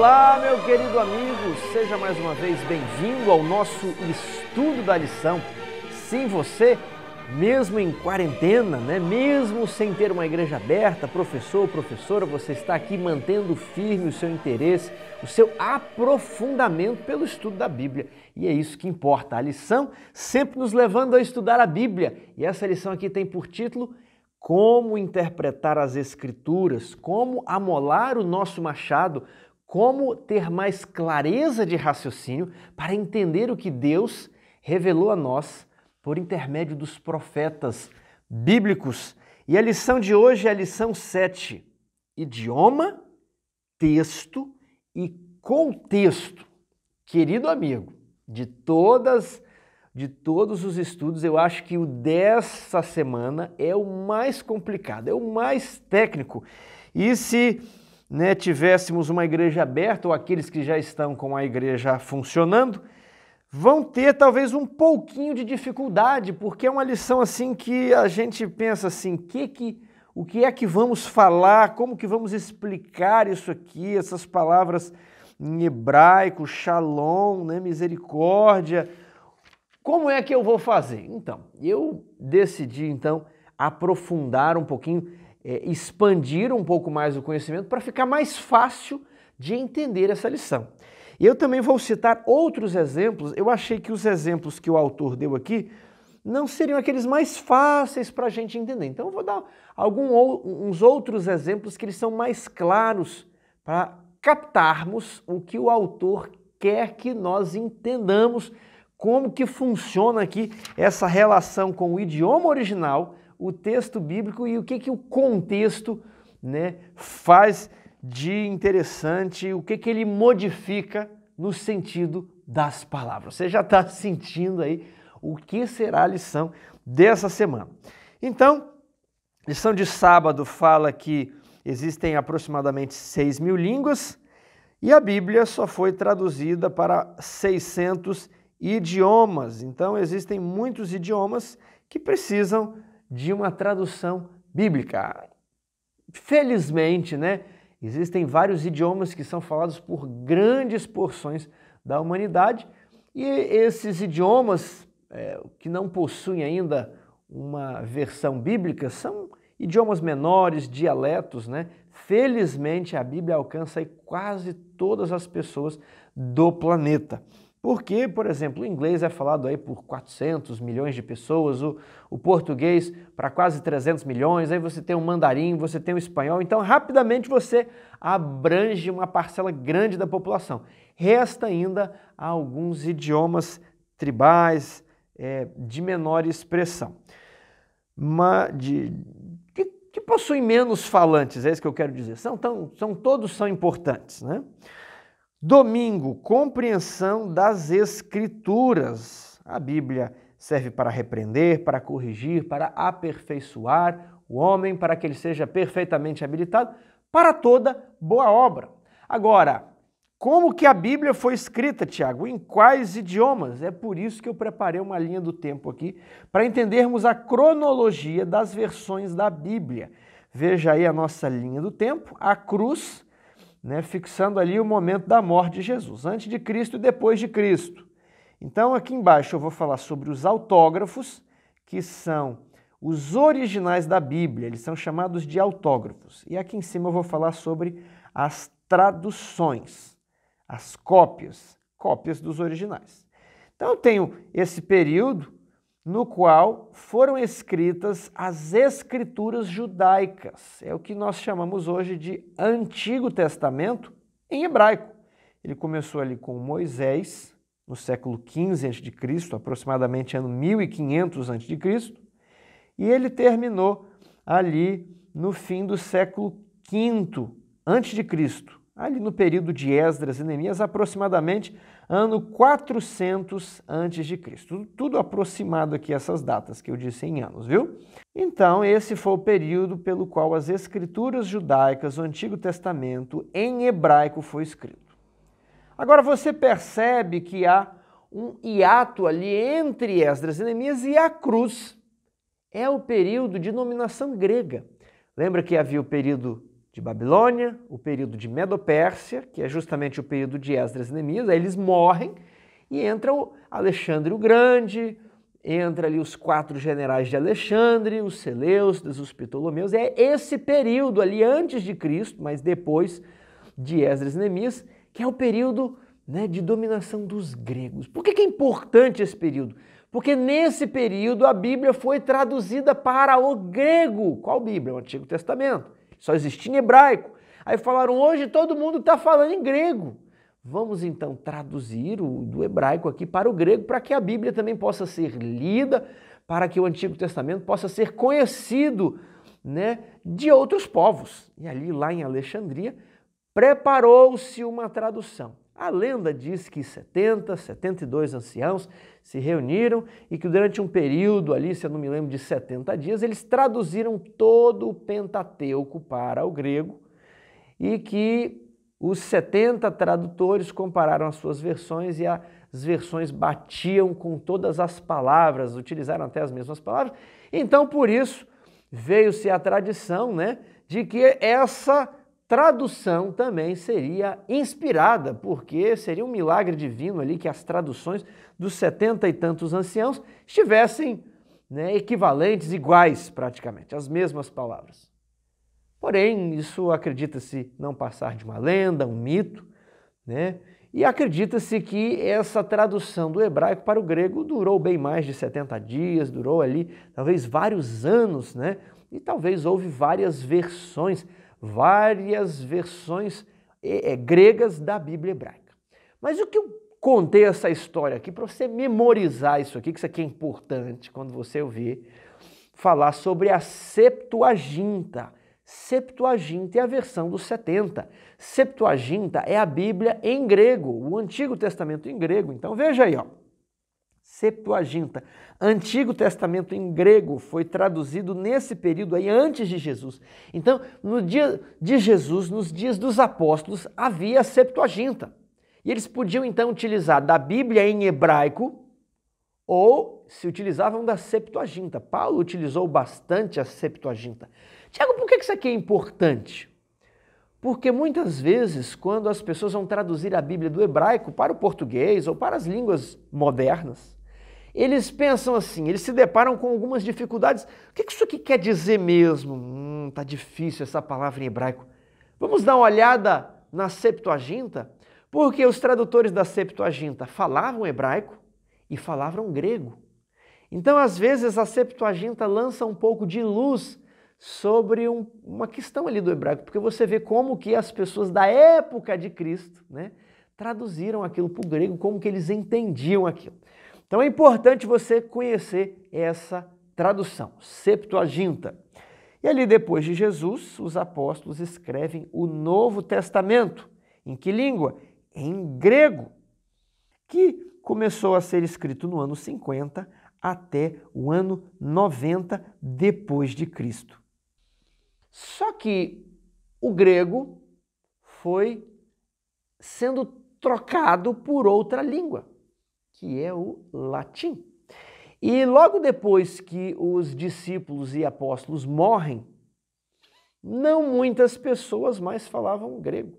Olá, meu querido amigo, seja mais uma vez bem-vindo ao nosso estudo da lição. Sim, você, mesmo em quarentena, né? mesmo sem ter uma igreja aberta, professor ou professora, você está aqui mantendo firme o seu interesse, o seu aprofundamento pelo estudo da Bíblia. E é isso que importa. A lição sempre nos levando a estudar a Bíblia. E essa lição aqui tem por título como interpretar as Escrituras, como amolar o nosso machado como ter mais clareza de raciocínio para entender o que Deus revelou a nós por intermédio dos profetas bíblicos. E a lição de hoje é a lição 7: idioma, texto e contexto. Querido amigo, de todas de todos os estudos, eu acho que o dessa semana é o mais complicado, é o mais técnico. E se né, tivéssemos uma igreja aberta, ou aqueles que já estão com a igreja funcionando, vão ter talvez um pouquinho de dificuldade, porque é uma lição assim que a gente pensa assim, que que, o que é que vamos falar, como que vamos explicar isso aqui, essas palavras em hebraico, shalom, né, misericórdia, como é que eu vou fazer? Então, eu decidi então aprofundar um pouquinho é, expandir um pouco mais o conhecimento para ficar mais fácil de entender essa lição. eu também vou citar outros exemplos. Eu achei que os exemplos que o autor deu aqui não seriam aqueles mais fáceis para a gente entender. Então eu vou dar alguns outros exemplos que eles são mais claros para captarmos o que o autor quer que nós entendamos como que funciona aqui essa relação com o idioma original o texto bíblico e o que, que o contexto né, faz de interessante, o que, que ele modifica no sentido das palavras. Você já está sentindo aí o que será a lição dessa semana. Então, lição de sábado fala que existem aproximadamente 6 mil línguas e a Bíblia só foi traduzida para 600 idiomas. Então, existem muitos idiomas que precisam de uma tradução bíblica. Felizmente, né? Existem vários idiomas que são falados por grandes porções da humanidade e esses idiomas é, que não possuem ainda uma versão bíblica são idiomas menores, dialetos, né? Felizmente a Bíblia alcança quase todas as pessoas do planeta. Porque, por exemplo, o inglês é falado aí por 400 milhões de pessoas, o, o português para quase 300 milhões, aí você tem o mandarim, você tem o espanhol, então rapidamente você abrange uma parcela grande da população. Resta ainda alguns idiomas tribais é, de menor expressão, Mas de, que, que possuem menos falantes, é isso que eu quero dizer. São, tão, são todos são importantes, né? Domingo, compreensão das Escrituras. A Bíblia serve para repreender, para corrigir, para aperfeiçoar o homem, para que ele seja perfeitamente habilitado para toda boa obra. Agora, como que a Bíblia foi escrita, Tiago? Em quais idiomas? É por isso que eu preparei uma linha do tempo aqui, para entendermos a cronologia das versões da Bíblia. Veja aí a nossa linha do tempo, a cruz né, fixando ali o momento da morte de Jesus, antes de Cristo e depois de Cristo. Então, aqui embaixo eu vou falar sobre os autógrafos, que são os originais da Bíblia, eles são chamados de autógrafos. E aqui em cima eu vou falar sobre as traduções, as cópias, cópias dos originais. Então, eu tenho esse período no qual foram escritas as escrituras judaicas. É o que nós chamamos hoje de Antigo Testamento em hebraico. Ele começou ali com Moisés, no século 15 a.C., aproximadamente ano 1500 a.C., e ele terminou ali no fim do século V a.C., ali no período de Esdras e Neemias, aproximadamente ano 400 a.C. Tudo aproximado aqui essas datas que eu disse em anos, viu? Então, esse foi o período pelo qual as escrituras judaicas, o Antigo Testamento, em hebraico foi escrito. Agora você percebe que há um hiato ali entre Esdras e Neemias e a cruz. É o período de nominação grega. Lembra que havia o período de Babilônia, o período de Medopérsia, que é justamente o período de Esdras e Neemias, aí eles morrem e entra o Alexandre o Grande, entra ali os quatro generais de Alexandre, os Seleucidas, os Ptolomeus, é esse período ali antes de Cristo, mas depois de Esdras e Neemias, que é o período né, de dominação dos gregos. Por que, que é importante esse período? Porque nesse período a Bíblia foi traduzida para o grego. Qual Bíblia? O Antigo Testamento só existia em hebraico. Aí falaram: hoje todo mundo está falando em grego. Vamos então traduzir o do hebraico aqui para o grego, para que a Bíblia também possa ser lida, para que o Antigo Testamento possa ser conhecido né, de outros povos. E ali, lá em Alexandria, preparou-se uma tradução. A lenda diz que 70, 72 anciãos se reuniram e que durante um período ali, se eu não me lembro, de 70 dias, eles traduziram todo o Pentateuco para o grego e que os 70 tradutores compararam as suas versões e as versões batiam com todas as palavras, utilizaram até as mesmas palavras. Então, por isso, veio-se a tradição né, de que essa tradução também seria inspirada, porque seria um milagre divino ali que as traduções dos setenta e tantos anciãos estivessem né, equivalentes, iguais praticamente, as mesmas palavras. Porém, isso acredita-se não passar de uma lenda, um mito, né? E acredita-se que essa tradução do hebraico para o grego durou bem mais de 70 dias, durou ali talvez vários anos, né? E talvez houve várias versões várias versões é, é, gregas da Bíblia hebraica. Mas o que eu contei essa história aqui para você memorizar isso aqui, que isso aqui é importante quando você ouvir falar sobre a Septuaginta. Septuaginta é a versão dos 70. Septuaginta é a Bíblia em grego, o Antigo Testamento em grego. Então veja aí, ó. Septuaginta, Antigo Testamento em grego foi traduzido nesse período aí, antes de Jesus. Então, no dia de Jesus, nos dias dos apóstolos, havia a Septuaginta. E eles podiam então utilizar da Bíblia em hebraico ou se utilizavam da Septuaginta. Paulo utilizou bastante a Septuaginta. Tiago, por que isso aqui é importante? Porque muitas vezes, quando as pessoas vão traduzir a Bíblia do hebraico para o português ou para as línguas modernas, eles pensam assim, eles se deparam com algumas dificuldades. O que isso aqui quer dizer mesmo? Hum, tá difícil essa palavra em hebraico. Vamos dar uma olhada na Septuaginta, porque os tradutores da Septuaginta falavam hebraico e falavam grego. Então, às vezes, a Septuaginta lança um pouco de luz sobre um, uma questão ali do hebraico, porque você vê como que as pessoas da época de Cristo, né, traduziram aquilo para o grego, como que eles entendiam aquilo. Então é importante você conhecer essa tradução, Septuaginta. E ali depois de Jesus, os apóstolos escrevem o Novo Testamento. Em que língua? Em grego, que começou a ser escrito no ano 50 até o ano 90 depois de Cristo. Só que o grego foi sendo trocado por outra língua que é o latim. E logo depois que os discípulos e apóstolos morrem, não muitas pessoas mais falavam grego.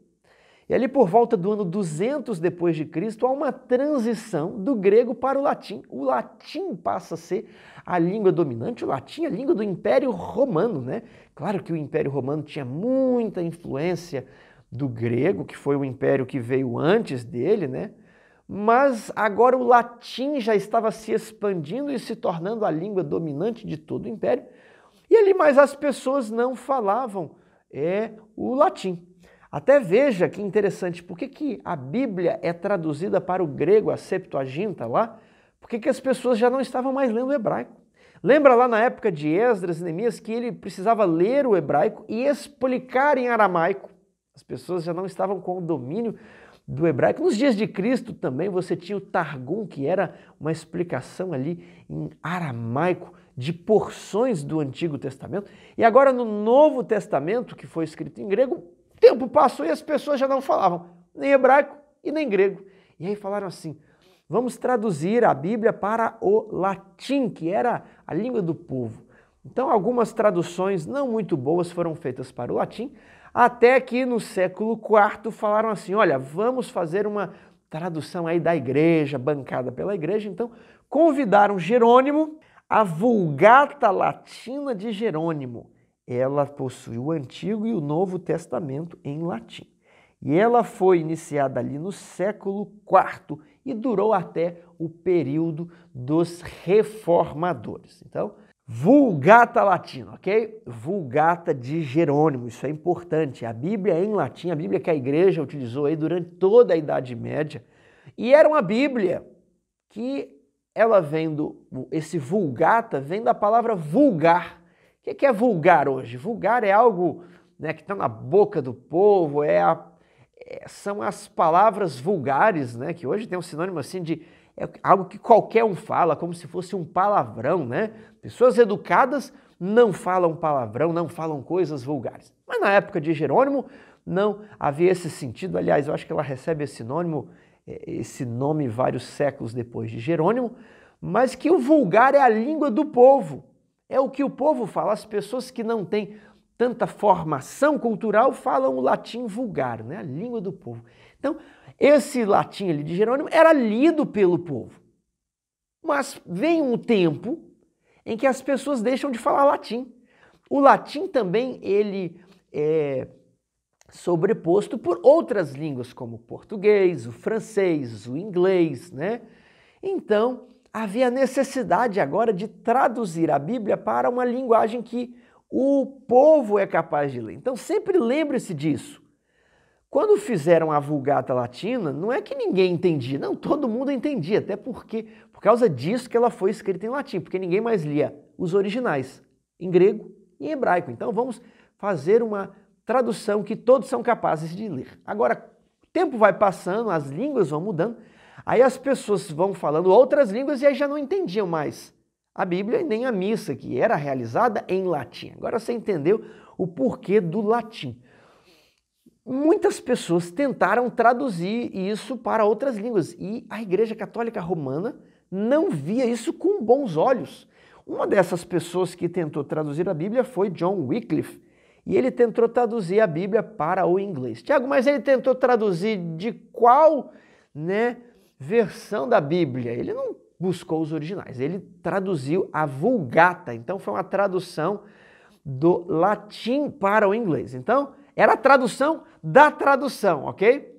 E ali por volta do ano 200 depois de Cristo, há uma transição do grego para o latim. O latim passa a ser a língua dominante, o latim é a língua do Império Romano, né? Claro que o Império Romano tinha muita influência do grego, que foi o império que veio antes dele, né? Mas agora o latim já estava se expandindo e se tornando a língua dominante de todo o império. E ali mais as pessoas não falavam é o latim. Até veja que interessante, por que, que a Bíblia é traduzida para o grego, a Septuaginta lá? Por que, que as pessoas já não estavam mais lendo o hebraico? Lembra lá na época de Esdras e Neemias que ele precisava ler o hebraico e explicar em aramaico. As pessoas já não estavam com o domínio do hebraico. Nos dias de Cristo também você tinha o Targum, que era uma explicação ali em aramaico de porções do Antigo Testamento. E agora no Novo Testamento, que foi escrito em grego, tempo passou e as pessoas já não falavam nem hebraico e nem grego. E aí falaram assim: vamos traduzir a Bíblia para o latim, que era a língua do povo. Então, algumas traduções não muito boas foram feitas para o latim, até que no século IV falaram assim: olha, vamos fazer uma tradução aí da igreja, bancada pela igreja. Então convidaram Jerônimo, a Vulgata Latina de Jerônimo. Ela possui o Antigo e o Novo Testamento em latim. E ela foi iniciada ali no século IV e durou até o período dos reformadores. Então, Vulgata Latina, ok? Vulgata de Jerônimo, isso é importante. A Bíblia é em latim, a Bíblia que a igreja utilizou aí durante toda a Idade Média. E era uma Bíblia que ela vem do. Esse vulgata vem da palavra vulgar. O que é vulgar hoje? Vulgar é algo né, que está na boca do povo, é, a, é são as palavras vulgares, né? Que hoje tem um sinônimo assim de é algo que qualquer um fala, como se fosse um palavrão, né? Pessoas educadas não falam palavrão, não falam coisas vulgares. Mas na época de Jerônimo não havia esse sentido. Aliás, eu acho que ela recebe esse sinônimo, eh, esse nome vários séculos depois de Jerônimo, mas que o vulgar é a língua do povo. É o que o povo fala. As pessoas que não têm tanta formação cultural falam o latim vulgar, né? a língua do povo. Então, esse latim ali de Jerônimo era lido pelo povo. Mas vem um tempo em que as pessoas deixam de falar latim. O latim também ele é sobreposto por outras línguas como o português, o francês, o inglês, né? Então, havia necessidade agora de traduzir a Bíblia para uma linguagem que o povo é capaz de ler. Então, sempre lembre-se disso. Quando fizeram a Vulgata Latina, não é que ninguém entendia, não, todo mundo entendia, até porque, por causa disso que ela foi escrita em latim, porque ninguém mais lia os originais, em grego e em hebraico. Então vamos fazer uma tradução que todos são capazes de ler. Agora, o tempo vai passando, as línguas vão mudando, aí as pessoas vão falando outras línguas e aí já não entendiam mais a Bíblia e nem a missa, que era realizada em latim. Agora você entendeu o porquê do latim muitas pessoas tentaram traduzir isso para outras línguas e a Igreja Católica Romana não via isso com bons olhos. Uma dessas pessoas que tentou traduzir a Bíblia foi John Wycliffe e ele tentou traduzir a Bíblia para o inglês. Tiago, mas ele tentou traduzir de qual né, versão da Bíblia? Ele não buscou os originais, ele traduziu a Vulgata, então foi uma tradução do latim para o inglês. Então, era a tradução da tradução, ok?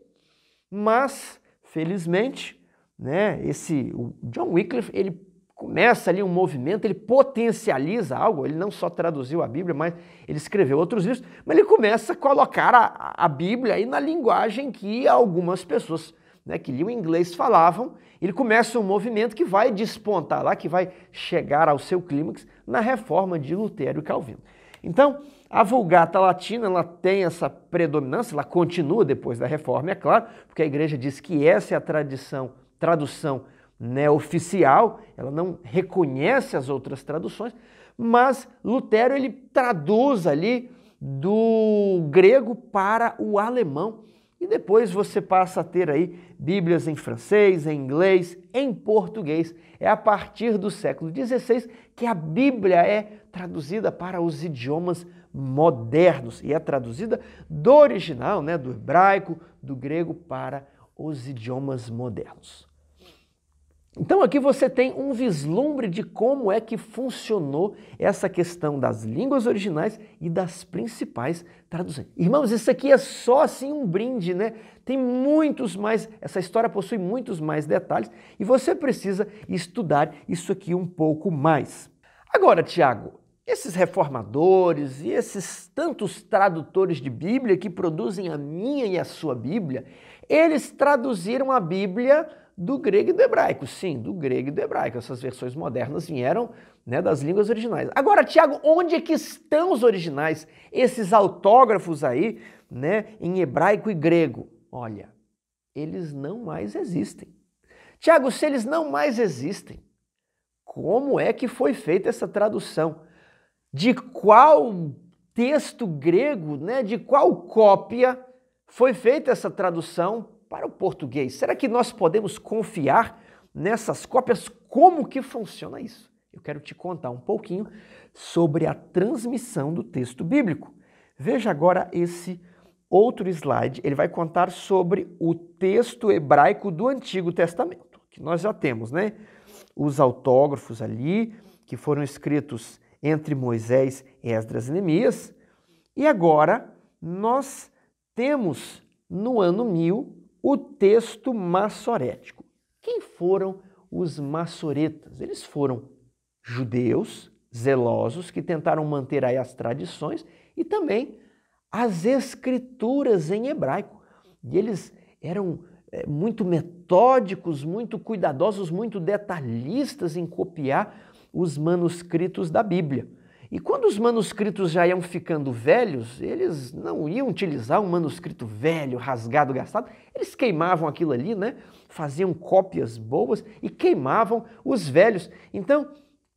Mas, felizmente, né, esse o John Wycliffe, ele começa ali um movimento, ele potencializa algo, ele não só traduziu a Bíblia, mas ele escreveu outros livros, mas ele começa a colocar a, a Bíblia aí na linguagem que algumas pessoas né, que liam inglês falavam, ele começa um movimento que vai despontar lá, que vai chegar ao seu clímax na reforma de Lutero e Calvino. Então, a Vulgata Latina ela tem essa predominância, ela continua depois da reforma, é claro, porque a igreja diz que essa é a tradição, tradução né, oficial, ela não reconhece as outras traduções, mas Lutero ele traduz ali do grego para o alemão. E depois você passa a ter aí Bíblias em francês, em inglês, em português. É a partir do século XVI que a Bíblia é traduzida para os idiomas modernos e é traduzida do original, né, do hebraico, do grego para os idiomas modernos. Então aqui você tem um vislumbre de como é que funcionou essa questão das línguas originais e das principais traduções. Irmãos, isso aqui é só assim um brinde, né? Tem muitos mais, essa história possui muitos mais detalhes e você precisa estudar isso aqui um pouco mais. Agora, Tiago, esses reformadores e esses tantos tradutores de Bíblia que produzem a minha e a sua Bíblia, eles traduziram a Bíblia do grego e do hebraico. Sim, do grego e do hebraico. Essas versões modernas vieram né, das línguas originais. Agora, Tiago, onde é que estão os originais, esses autógrafos aí, né, em hebraico e grego? Olha, eles não mais existem. Tiago, se eles não mais existem, como é que foi feita essa tradução? de qual texto grego, né, de qual cópia foi feita essa tradução para o português. Será que nós podemos confiar nessas cópias? Como que funciona isso? Eu quero te contar um pouquinho sobre a transmissão do texto bíblico. Veja agora esse outro slide, ele vai contar sobre o texto hebraico do Antigo Testamento, que nós já temos, né? Os autógrafos ali, que foram escritos entre Moisés, Esdras e Neemias. E agora nós temos no ano 1000 o texto massorético. Quem foram os massoretas? Eles foram judeus zelosos que tentaram manter aí as tradições e também as escrituras em hebraico. E eles eram é, muito metódicos, muito cuidadosos, muito detalhistas em copiar os manuscritos da Bíblia. E quando os manuscritos já iam ficando velhos, eles não iam utilizar um manuscrito velho, rasgado, gastado. Eles queimavam aquilo ali, né? Faziam cópias boas e queimavam os velhos. Então,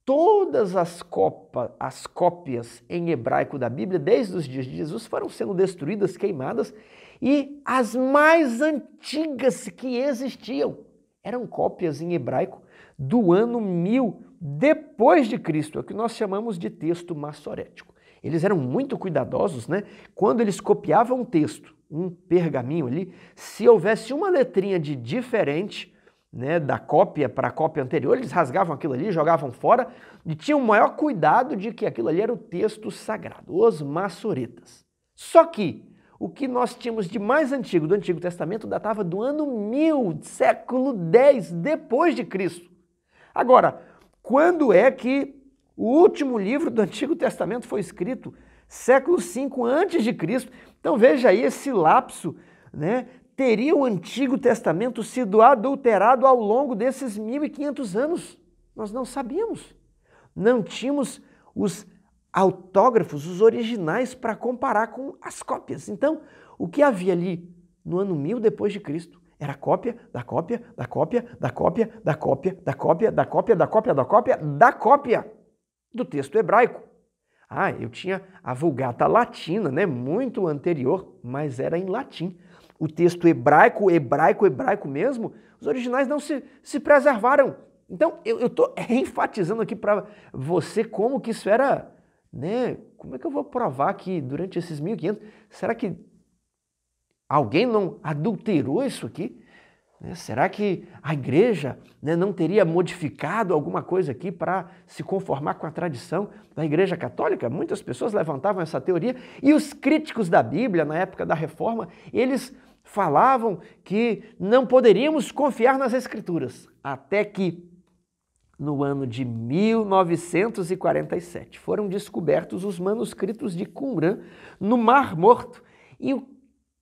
todas as, copa, as cópias em hebraico da Bíblia, desde os dias de Jesus, foram sendo destruídas, queimadas, e as mais antigas que existiam eram cópias em hebraico do ano 1000 depois de Cristo, é o que nós chamamos de texto massorético. Eles eram muito cuidadosos, né? Quando eles copiavam um texto, um pergaminho ali, se houvesse uma letrinha de diferente, né, da cópia para a cópia anterior, eles rasgavam aquilo ali, jogavam fora e tinham o maior cuidado de que aquilo ali era o texto sagrado, os maçoretas. Só que o que nós tínhamos de mais antigo do Antigo Testamento datava do ano 1000, século 10 depois de Cristo. Agora, quando é que o último livro do Antigo Testamento foi escrito? Século V antes de Cristo. Então veja aí esse lapso, né? Teria o Antigo Testamento sido adulterado ao longo desses 1500 anos? Nós não sabíamos. Não tínhamos os autógrafos, os originais para comparar com as cópias. Então, o que havia ali no ano 1000 depois de Cristo era cópia da cópia da cópia da cópia da cópia da cópia da cópia da cópia da cópia da cópia do texto hebraico. Ah, eu tinha a Vulgata Latina, né? Muito anterior, mas era em latim. O texto hebraico, hebraico, hebraico mesmo, os originais não se, se preservaram. Então, eu estou enfatizando aqui para você como que isso era, né? Como é que eu vou provar que durante esses 1500, será que Alguém não adulterou isso aqui? Né? Será que a igreja né, não teria modificado alguma coisa aqui para se conformar com a tradição da igreja católica? Muitas pessoas levantavam essa teoria e os críticos da Bíblia, na época da reforma, eles falavam que não poderíamos confiar nas escrituras, até que no ano de 1947 foram descobertos os manuscritos de Qumran no Mar Morto. E o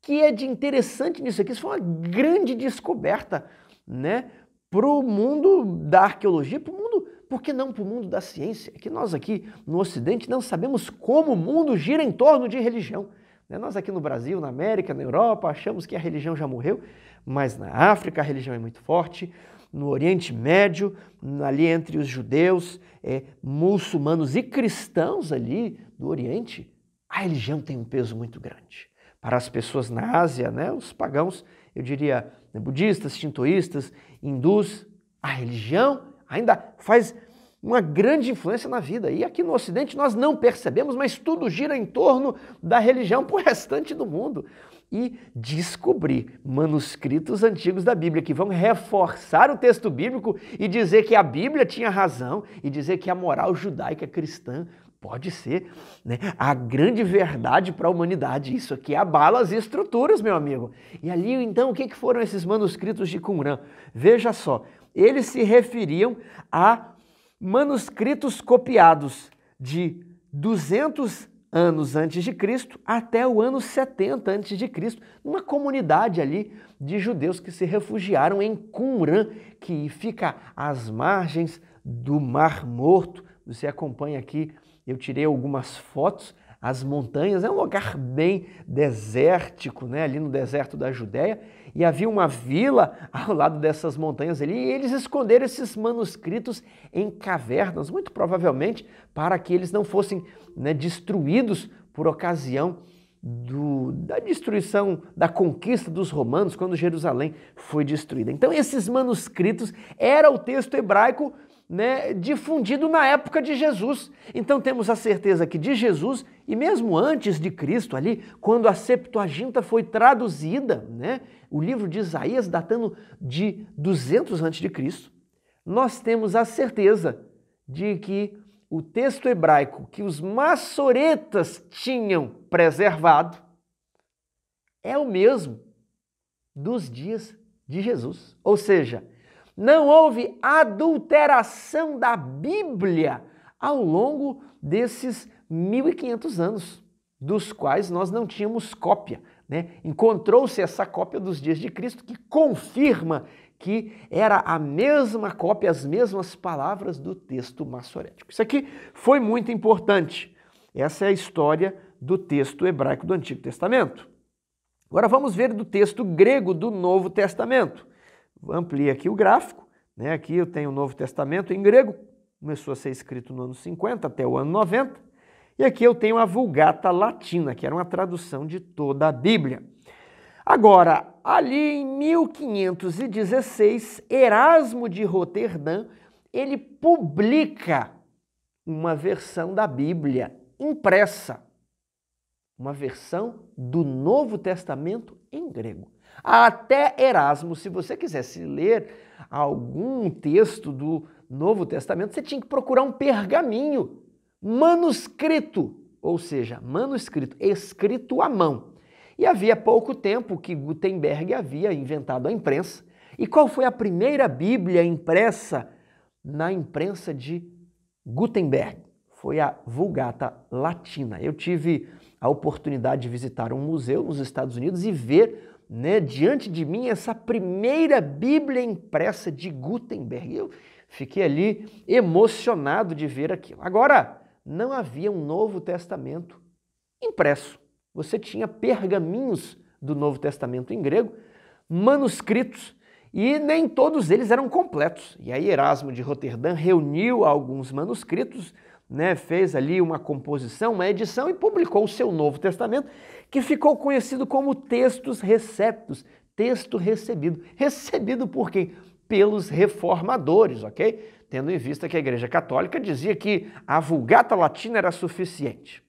que é de interessante nisso aqui? Isso foi uma grande descoberta, né? Para o mundo da arqueologia, para o mundo, por que não para o mundo da ciência? É que nós aqui no Ocidente não sabemos como o mundo gira em torno de religião. Né? Nós aqui no Brasil, na América, na Europa, achamos que a religião já morreu, mas na África a religião é muito forte, no Oriente Médio, ali entre os judeus, é, muçulmanos e cristãos ali do Oriente, a religião tem um peso muito grande. Para as pessoas na Ásia, né, os pagãos, eu diria, né, budistas, shintoístas, hindus, a religião ainda faz uma grande influência na vida. E aqui no Ocidente nós não percebemos, mas tudo gira em torno da religião para o restante do mundo. E descobrir manuscritos antigos da Bíblia que vão reforçar o texto bíblico e dizer que a Bíblia tinha razão e dizer que a moral judaica cristã Pode ser né? a grande verdade para a humanidade. Isso aqui abala as estruturas, meu amigo. E ali, então, o que, que foram esses manuscritos de Qumran? Veja só, eles se referiam a manuscritos copiados de 200 anos antes de Cristo até o ano 70 antes de Cristo, numa comunidade ali de judeus que se refugiaram em Qumran, que fica às margens do Mar Morto. Você acompanha aqui eu tirei algumas fotos. As montanhas, é um lugar bem desértico, né? ali no deserto da Judéia, e havia uma vila ao lado dessas montanhas ali, e eles esconderam esses manuscritos em cavernas, muito provavelmente para que eles não fossem né, destruídos por ocasião do, da destruição, da conquista dos romanos, quando Jerusalém foi destruída. Então, esses manuscritos era o texto hebraico né, difundido na época de Jesus. Então temos a certeza que de Jesus e mesmo antes de Cristo ali, quando a Septuaginta foi traduzida, né, o livro de Isaías datando de 200 antes de Cristo, nós temos a certeza de que o texto hebraico que os maçoretas tinham preservado é o mesmo dos dias de Jesus. Ou seja, não houve adulteração da Bíblia ao longo desses 1500 anos, dos quais nós não tínhamos cópia. Né? Encontrou-se essa cópia dos dias de Cristo que confirma que era a mesma cópia, as mesmas palavras do texto maçorético. Isso aqui foi muito importante. Essa é a história do texto hebraico do Antigo Testamento. Agora vamos ver do texto grego do Novo Testamento amplia aqui o gráfico, né? aqui eu tenho o Novo Testamento em grego, começou a ser escrito no ano 50 até o ano 90, e aqui eu tenho a Vulgata Latina, que era uma tradução de toda a Bíblia. Agora, ali em 1516, Erasmo de Roterdã, ele publica uma versão da Bíblia impressa, uma versão do Novo Testamento em grego. Até Erasmo, se você quisesse ler algum texto do Novo Testamento, você tinha que procurar um pergaminho manuscrito, ou seja, manuscrito, escrito à mão. E havia pouco tempo que Gutenberg havia inventado a imprensa. E qual foi a primeira Bíblia impressa na imprensa de Gutenberg? Foi a Vulgata Latina. Eu tive a oportunidade de visitar um museu nos Estados Unidos e ver né, diante de mim essa primeira Bíblia impressa de Gutenberg. Eu fiquei ali emocionado de ver aquilo. Agora, não havia um Novo Testamento impresso. Você tinha pergaminhos do Novo Testamento em grego, manuscritos, e nem todos eles eram completos. E aí Erasmo de Roterdã reuniu alguns manuscritos, né, fez ali uma composição, uma edição e publicou o seu Novo Testamento, que ficou conhecido como textos receptos, texto recebido. Recebido por quem? Pelos reformadores, ok? Tendo em vista que a Igreja Católica dizia que a Vulgata Latina era suficiente.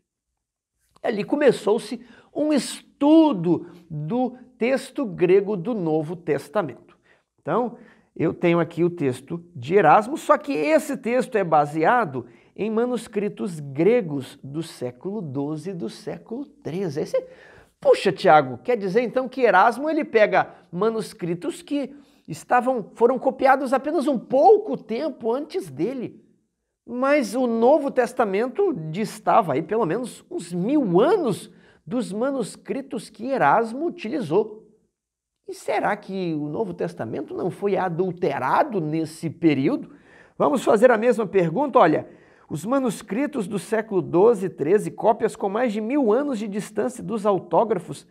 Ali começou-se um estudo do texto grego do Novo Testamento. Então, eu tenho aqui o texto de Erasmo, só que esse texto é baseado em manuscritos gregos do século XII e do século XIII. você, puxa, Tiago, quer dizer então que Erasmo ele pega manuscritos que estavam foram copiados apenas um pouco tempo antes dele. Mas o Novo Testamento distava aí pelo menos uns mil anos dos manuscritos que Erasmo utilizou. E será que o Novo Testamento não foi adulterado nesse período? Vamos fazer a mesma pergunta, olha, os manuscritos do século XII e XIII, cópias com mais de mil anos de distância dos autógrafos,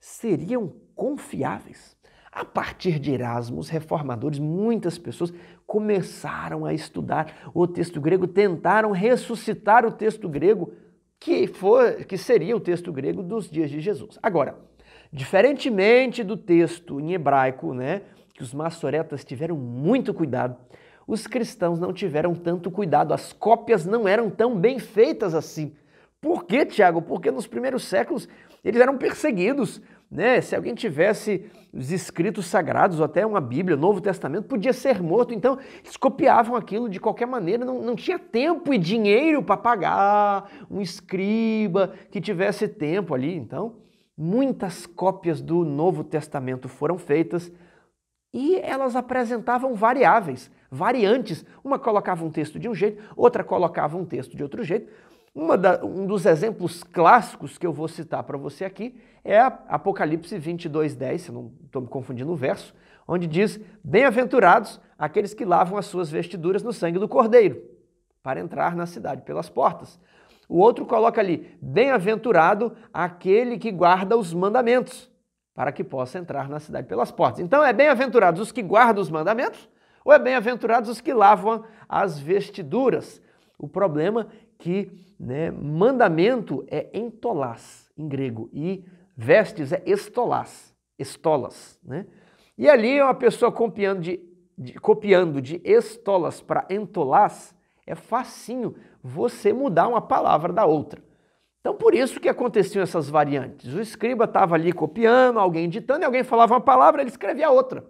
seriam confiáveis. A partir de Erasmo, os reformadores, muitas pessoas começaram a estudar o texto grego, tentaram ressuscitar o texto grego, que, for, que seria o texto grego dos dias de Jesus. Agora, diferentemente do texto em hebraico, né, que os maçoretas tiveram muito cuidado os cristãos não tiveram tanto cuidado, as cópias não eram tão bem feitas assim. Por quê, Tiago? Porque nos primeiros séculos eles eram perseguidos. Né? Se alguém tivesse os escritos sagrados, ou até uma Bíblia, Novo Testamento, podia ser morto. Então, eles copiavam aquilo de qualquer maneira, não, não tinha tempo e dinheiro para pagar um escriba que tivesse tempo ali. Então, muitas cópias do Novo Testamento foram feitas e elas apresentavam variáveis variantes. Uma colocava um texto de um jeito, outra colocava um texto de outro jeito. Da, um dos exemplos clássicos que eu vou citar para você aqui é Apocalipse 22, 10, se não estou me confundindo o verso, onde diz: Bem-aventurados aqueles que lavam as suas vestiduras no sangue do cordeiro, para entrar na cidade pelas portas. O outro coloca ali: Bem-aventurado aquele que guarda os mandamentos, para que possa entrar na cidade pelas portas. Então, é bem-aventurados os que guardam os mandamentos ou é bem-aventurados os que lavam as vestiduras. O problema é que né, mandamento é entolás em grego e vestes é estolás, estolas, né? E ali uma pessoa copiando de, de copiando de estolas para entolás é facinho você mudar uma palavra da outra. Então, por isso que aconteciam essas variantes. O escriba estava ali copiando, alguém ditando, e alguém falava uma palavra, ele escrevia outra.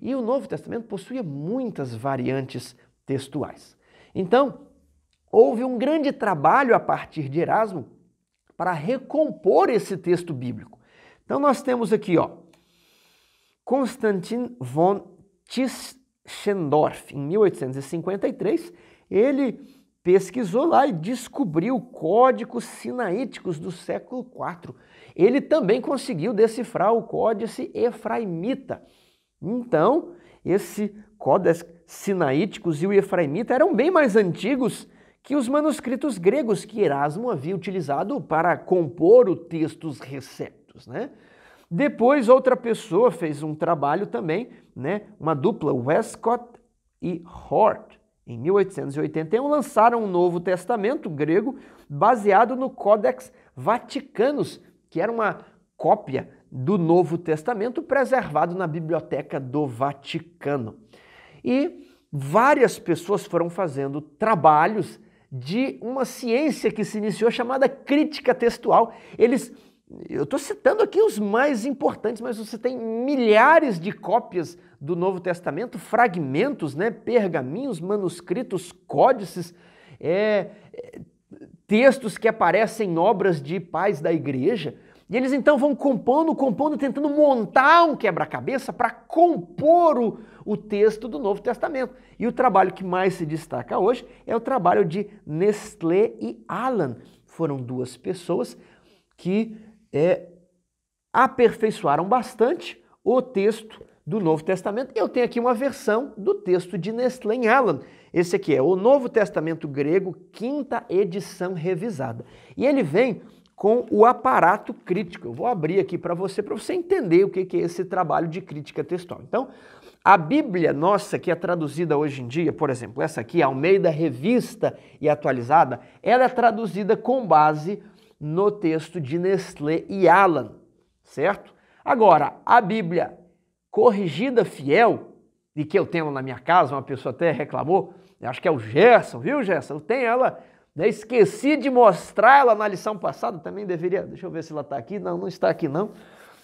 E o Novo Testamento possuía muitas variantes textuais. Então, houve um grande trabalho a partir de Erasmo para recompor esse texto bíblico. Então, nós temos aqui, ó, Konstantin von Tischendorf, em 1853, ele pesquisou lá e descobriu códigos sinaíticos do século IV. Ele também conseguiu decifrar o códice efraimita, então, esse Codex Sinaíticos e o Efraimita eram bem mais antigos que os manuscritos gregos que Erasmo havia utilizado para compor o textos receptos, né? Depois outra pessoa fez um trabalho também, né? Uma dupla Westcott e Hort. Em 1881 lançaram um Novo Testamento grego baseado no Codex Vaticanus, que era uma cópia do Novo Testamento preservado na Biblioteca do Vaticano. E várias pessoas foram fazendo trabalhos de uma ciência que se iniciou chamada crítica textual. Eles, eu estou citando aqui os mais importantes, mas você tem milhares de cópias do Novo Testamento, fragmentos, né, pergaminhos, manuscritos, códices, é, é textos que aparecem em obras de pais da igreja. E eles então vão compondo, compondo, tentando montar um quebra-cabeça para compor o, o texto do Novo Testamento. E o trabalho que mais se destaca hoje é o trabalho de Nestlé e Allan. Foram duas pessoas que é, aperfeiçoaram bastante o texto do Novo Testamento. Eu tenho aqui uma versão do texto de Nestlé e Allan. Esse aqui é o Novo Testamento grego, quinta edição revisada. E ele vem com o aparato crítico. Eu vou abrir aqui para você, para você entender o que é esse trabalho de crítica textual. Então, a Bíblia nossa, que é traduzida hoje em dia, por exemplo, essa aqui, Almeida Revista e Atualizada, ela é traduzida com base no texto de Nestlé e Allan, certo? Agora, a Bíblia corrigida fiel, de que eu tenho na minha casa, uma pessoa até reclamou, acho que é o Gerson, viu, Gerson? tem ela né? Esqueci de mostrar ela na lição passada, também deveria. Deixa eu ver se ela está aqui. Não, não está aqui não.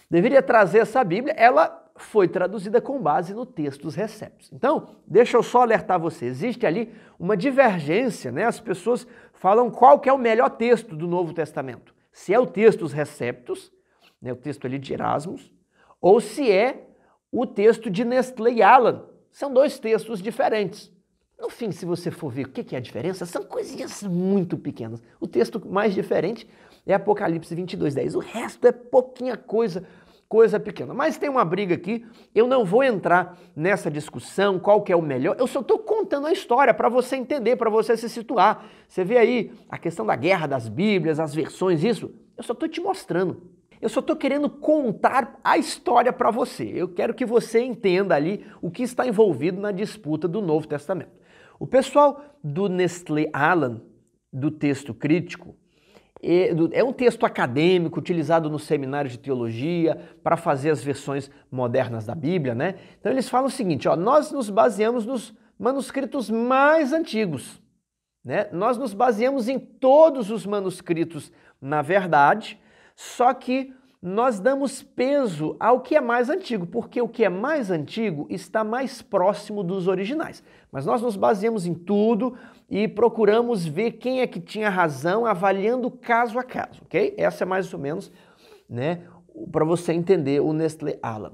Deveria trazer essa Bíblia. Ela foi traduzida com base no texto dos receptos. Então, deixa eu só alertar você. Existe ali uma divergência, né? As pessoas falam qual que é o melhor texto do Novo Testamento. Se é o texto dos receptos, né, o texto ali de Erasmus, ou se é o texto de Nestlé e Allan. São dois textos diferentes. No fim, se você for ver o que é a diferença, são coisinhas muito pequenas. O texto mais diferente é Apocalipse 22, 10. O resto é pouquinha coisa, coisa pequena. Mas tem uma briga aqui, eu não vou entrar nessa discussão, qual que é o melhor. Eu só estou contando a história para você entender, para você se situar. Você vê aí a questão da guerra das Bíblias, as versões, isso. Eu só estou te mostrando. Eu só estou querendo contar a história para você. Eu quero que você entenda ali o que está envolvido na disputa do Novo Testamento. O pessoal do Nestlé Allen, do texto crítico, é, é um texto acadêmico utilizado nos seminários de teologia para fazer as versões modernas da Bíblia, né? Então eles falam o seguinte: ó, nós nos baseamos nos manuscritos mais antigos, né? Nós nos baseamos em todos os manuscritos, na verdade, só que nós damos peso ao que é mais antigo, porque o que é mais antigo está mais próximo dos originais. Mas nós nos baseamos em tudo e procuramos ver quem é que tinha razão, avaliando caso a caso, ok? Essa é mais ou menos, né, para você entender o Nestlé Alan.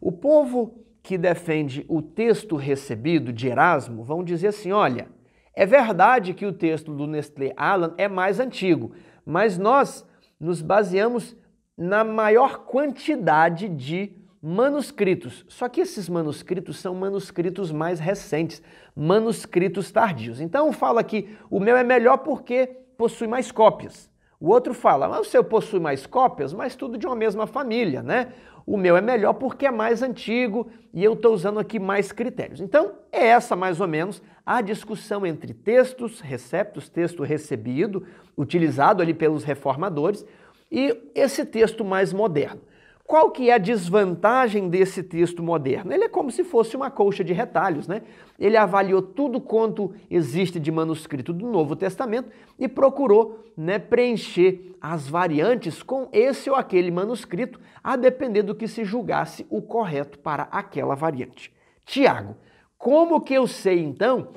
O povo que defende o texto recebido de Erasmo vão dizer assim: olha, é verdade que o texto do Nestlé Alan é mais antigo, mas nós nos baseamos na maior quantidade de manuscritos. Só que esses manuscritos são manuscritos mais recentes, manuscritos tardios. Então fala que o meu é melhor porque possui mais cópias. O outro fala, mas o seu possui mais cópias, mas tudo de uma mesma família, né? O meu é melhor porque é mais antigo e eu estou usando aqui mais critérios. Então, é essa mais ou menos a discussão entre textos receptos, texto recebido, utilizado ali pelos reformadores, e esse texto mais moderno. Qual que é a desvantagem desse texto moderno? Ele é como se fosse uma colcha de retalhos, né? Ele avaliou tudo quanto existe de manuscrito do Novo Testamento e procurou né, preencher as variantes com esse ou aquele manuscrito, a depender do que se julgasse o correto para aquela variante. Tiago, como que eu sei então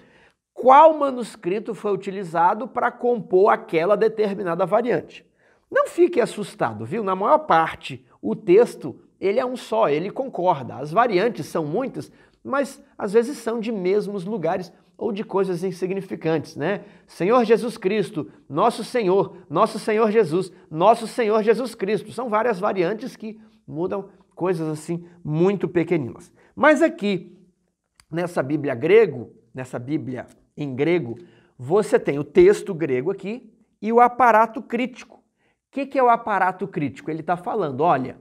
qual manuscrito foi utilizado para compor aquela determinada variante? Não fique assustado, viu? Na maior parte o texto ele é um só, ele concorda. As variantes são muitas, mas às vezes são de mesmos lugares ou de coisas insignificantes, né? Senhor Jesus Cristo, nosso Senhor, nosso Senhor Jesus, nosso Senhor Jesus Cristo. São várias variantes que mudam coisas assim muito pequeninas. Mas aqui, nessa Bíblia grego, nessa Bíblia em grego, você tem o texto grego aqui e o aparato crítico que, que é o aparato crítico? Ele está falando, olha,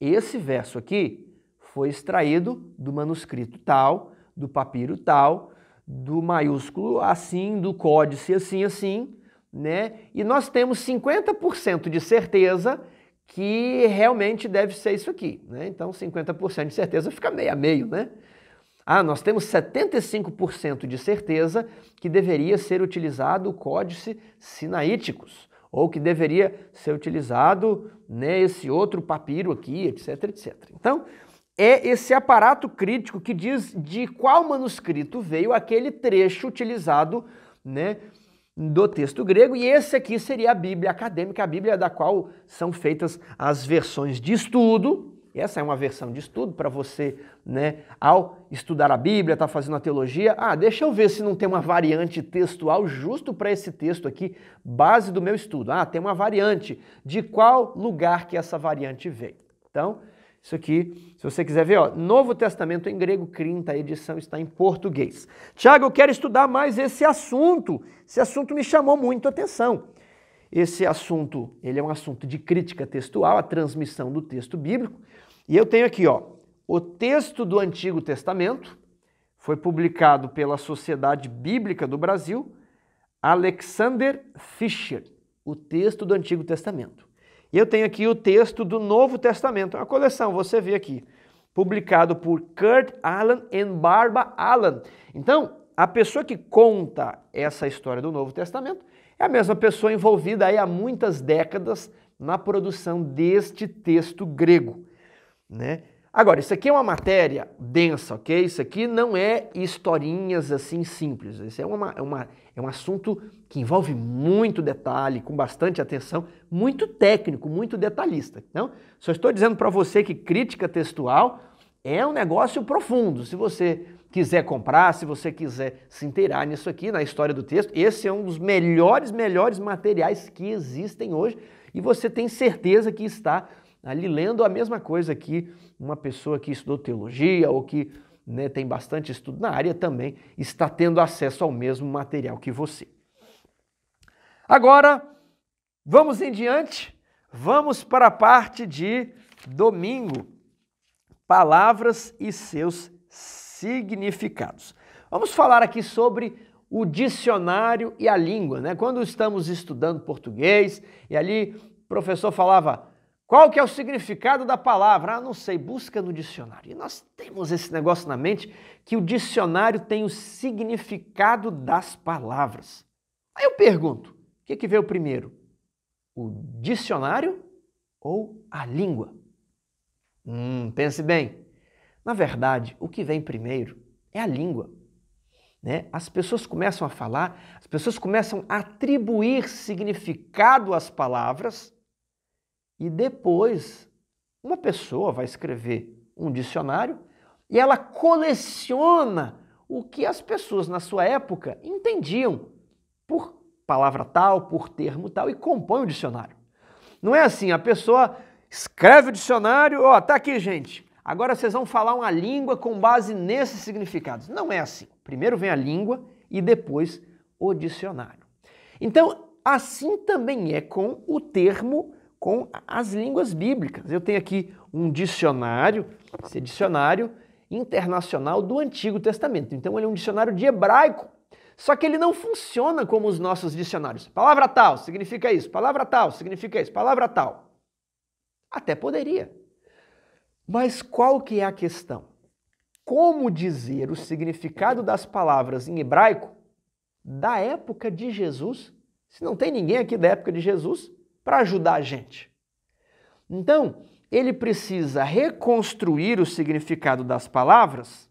esse verso aqui foi extraído do manuscrito tal, do papiro tal, do maiúsculo assim, do códice assim, assim, né? E nós temos 50% de certeza que realmente deve ser isso aqui, né? Então 50% de certeza fica meio a meio, né? Ah, nós temos 75% de certeza que deveria ser utilizado o códice sinaíticos ou que deveria ser utilizado nesse outro papiro aqui, etc, etc. Então, é esse aparato crítico que diz de qual manuscrito veio aquele trecho utilizado né, do texto grego, e esse aqui seria a Bíblia acadêmica, a Bíblia da qual são feitas as versões de estudo, e essa é uma versão de estudo para você, né, ao estudar a Bíblia, tá fazendo a teologia. Ah, deixa eu ver se não tem uma variante textual justo para esse texto aqui, base do meu estudo. Ah, tem uma variante. De qual lugar que essa variante veio? Então, isso aqui, se você quiser ver, ó, Novo Testamento em grego, quinta edição está em português. Tiago, eu quero estudar mais esse assunto. Esse assunto me chamou muito a atenção. Esse assunto, ele é um assunto de crítica textual, a transmissão do texto bíblico. E eu tenho aqui, ó, o texto do Antigo Testamento foi publicado pela Sociedade Bíblica do Brasil, Alexander Fischer, o texto do Antigo Testamento. E eu tenho aqui o texto do Novo Testamento, é uma coleção, você vê aqui, publicado por Kurt Allen e Barbara Allen. Então, a pessoa que conta essa história do Novo Testamento é a mesma pessoa envolvida aí há muitas décadas na produção deste texto grego né? Agora, isso aqui é uma matéria densa, ok? Isso aqui não é historinhas assim simples. Isso é, uma, é, uma, é um assunto que envolve muito detalhe, com bastante atenção, muito técnico, muito detalhista. Então, só estou dizendo para você que crítica textual é um negócio profundo. Se você quiser comprar, se você quiser se inteirar nisso aqui, na história do texto, esse é um dos melhores, melhores materiais que existem hoje e você tem certeza que está ali lendo a mesma coisa que uma pessoa que estudou teologia ou que né, tem bastante estudo na área também está tendo acesso ao mesmo material que você. Agora, vamos em diante, vamos para a parte de domingo. Palavras e seus significados. Vamos falar aqui sobre o dicionário e a língua, né? Quando estamos estudando português e ali o professor falava qual que é o significado da palavra? Ah, não sei, busca no dicionário. E nós temos esse negócio na mente que o dicionário tem o significado das palavras. Aí eu pergunto, o que, que veio primeiro? O dicionário ou a língua? Hum, pense bem. Na verdade, o que vem primeiro é a língua. Né? As pessoas começam a falar, as pessoas começam a atribuir significado às palavras e depois, uma pessoa vai escrever um dicionário e ela coleciona o que as pessoas na sua época entendiam por palavra tal, por termo tal e compõe o dicionário. Não é assim, a pessoa escreve o dicionário, ó, oh, tá aqui, gente. Agora vocês vão falar uma língua com base nesses significados. Não é assim. Primeiro vem a língua e depois o dicionário. Então, assim também é com o termo com as línguas bíblicas. Eu tenho aqui um dicionário, esse é dicionário internacional do Antigo Testamento. Então ele é um dicionário de hebraico. Só que ele não funciona como os nossos dicionários. Palavra tal significa isso, palavra tal significa isso, palavra tal. Até poderia. Mas qual que é a questão? Como dizer o significado das palavras em hebraico da época de Jesus? Se não tem ninguém aqui da época de Jesus, para ajudar a gente. Então, ele precisa reconstruir o significado das palavras,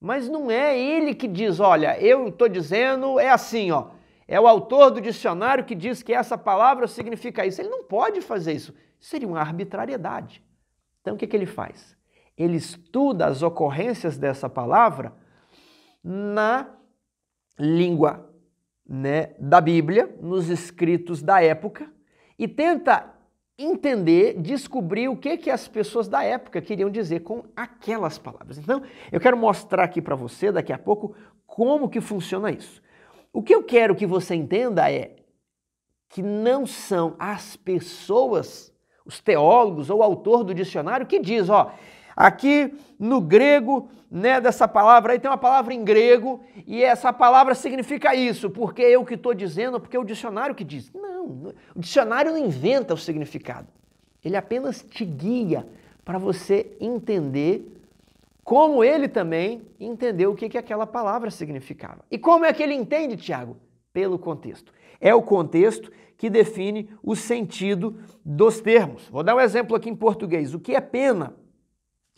mas não é ele que diz, olha, eu estou dizendo, é assim, ó. É o autor do dicionário que diz que essa palavra significa isso. Ele não pode fazer isso. Seria uma arbitrariedade. Então o que, que ele faz? Ele estuda as ocorrências dessa palavra na língua né, da Bíblia, nos escritos da época, e tenta entender, descobrir o que, que as pessoas da época queriam dizer com aquelas palavras. Então, eu quero mostrar aqui para você daqui a pouco como que funciona isso. O que eu quero que você entenda é que não são as pessoas, os teólogos ou o autor do dicionário que diz, ó, Aqui no grego, né, dessa palavra, aí tem uma palavra em grego e essa palavra significa isso, porque eu que estou dizendo, porque é o dicionário que diz. Não, o dicionário não inventa o significado. Ele apenas te guia para você entender como ele também entendeu o que, que aquela palavra significava. E como é que ele entende, Tiago? Pelo contexto. É o contexto que define o sentido dos termos. Vou dar um exemplo aqui em português. O que é pena?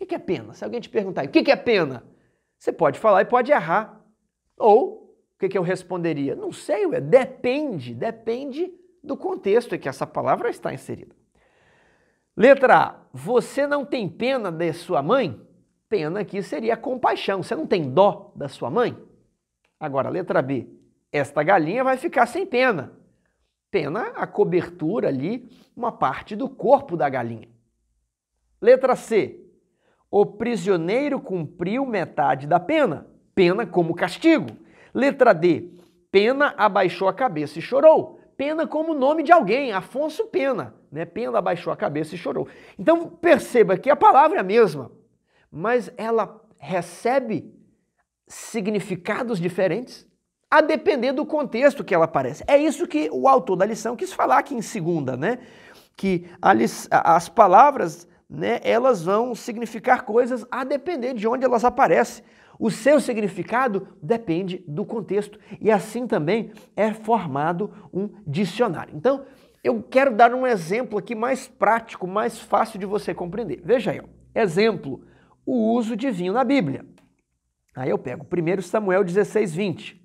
O que é pena? Se alguém te perguntar, o que é pena? Você pode falar e pode errar. Ou, o que, que eu responderia? Não sei, ué, depende, depende do contexto em que essa palavra está inserida. Letra A, você não tem pena de sua mãe? Pena aqui seria compaixão. Você não tem dó da sua mãe? Agora, letra B, esta galinha vai ficar sem pena. Pena a cobertura ali, uma parte do corpo da galinha. Letra C, o prisioneiro cumpriu metade da pena, pena como castigo. Letra D, Pena abaixou a cabeça e chorou. Pena como nome de alguém, Afonso Pena, né? Pena abaixou a cabeça e chorou. Então perceba que a palavra é a mesma, mas ela recebe significados diferentes a depender do contexto que ela aparece. É isso que o autor da lição quis falar aqui em segunda, né? Que a, as palavras né, elas vão significar coisas a depender de onde elas aparecem. O seu significado depende do contexto e assim também é formado um dicionário. Então, eu quero dar um exemplo aqui mais prático, mais fácil de você compreender. Veja aí, ó. exemplo, o uso de vinho na Bíblia. Aí eu pego 1 Samuel 16, 20.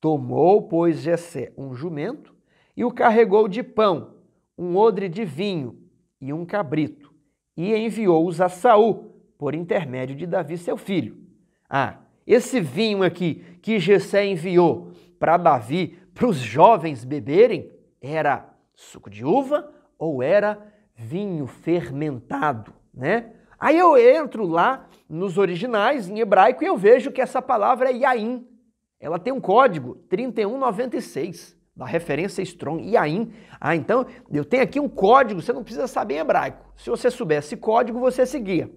Tomou, pois, Jessé um jumento e o carregou de pão, um odre de vinho e um cabrito e enviou-os a Saul por intermédio de Davi, seu filho. Ah, esse vinho aqui que Jessé enviou para Davi, para os jovens beberem, era suco de uva ou era vinho fermentado, né? Aí eu entro lá nos originais em hebraico e eu vejo que essa palavra é Yain. Ela tem um código 3196 da referência Strong, Iain. Ah, então eu tenho aqui um código, você não precisa saber hebraico. Se você soubesse código, você seguia.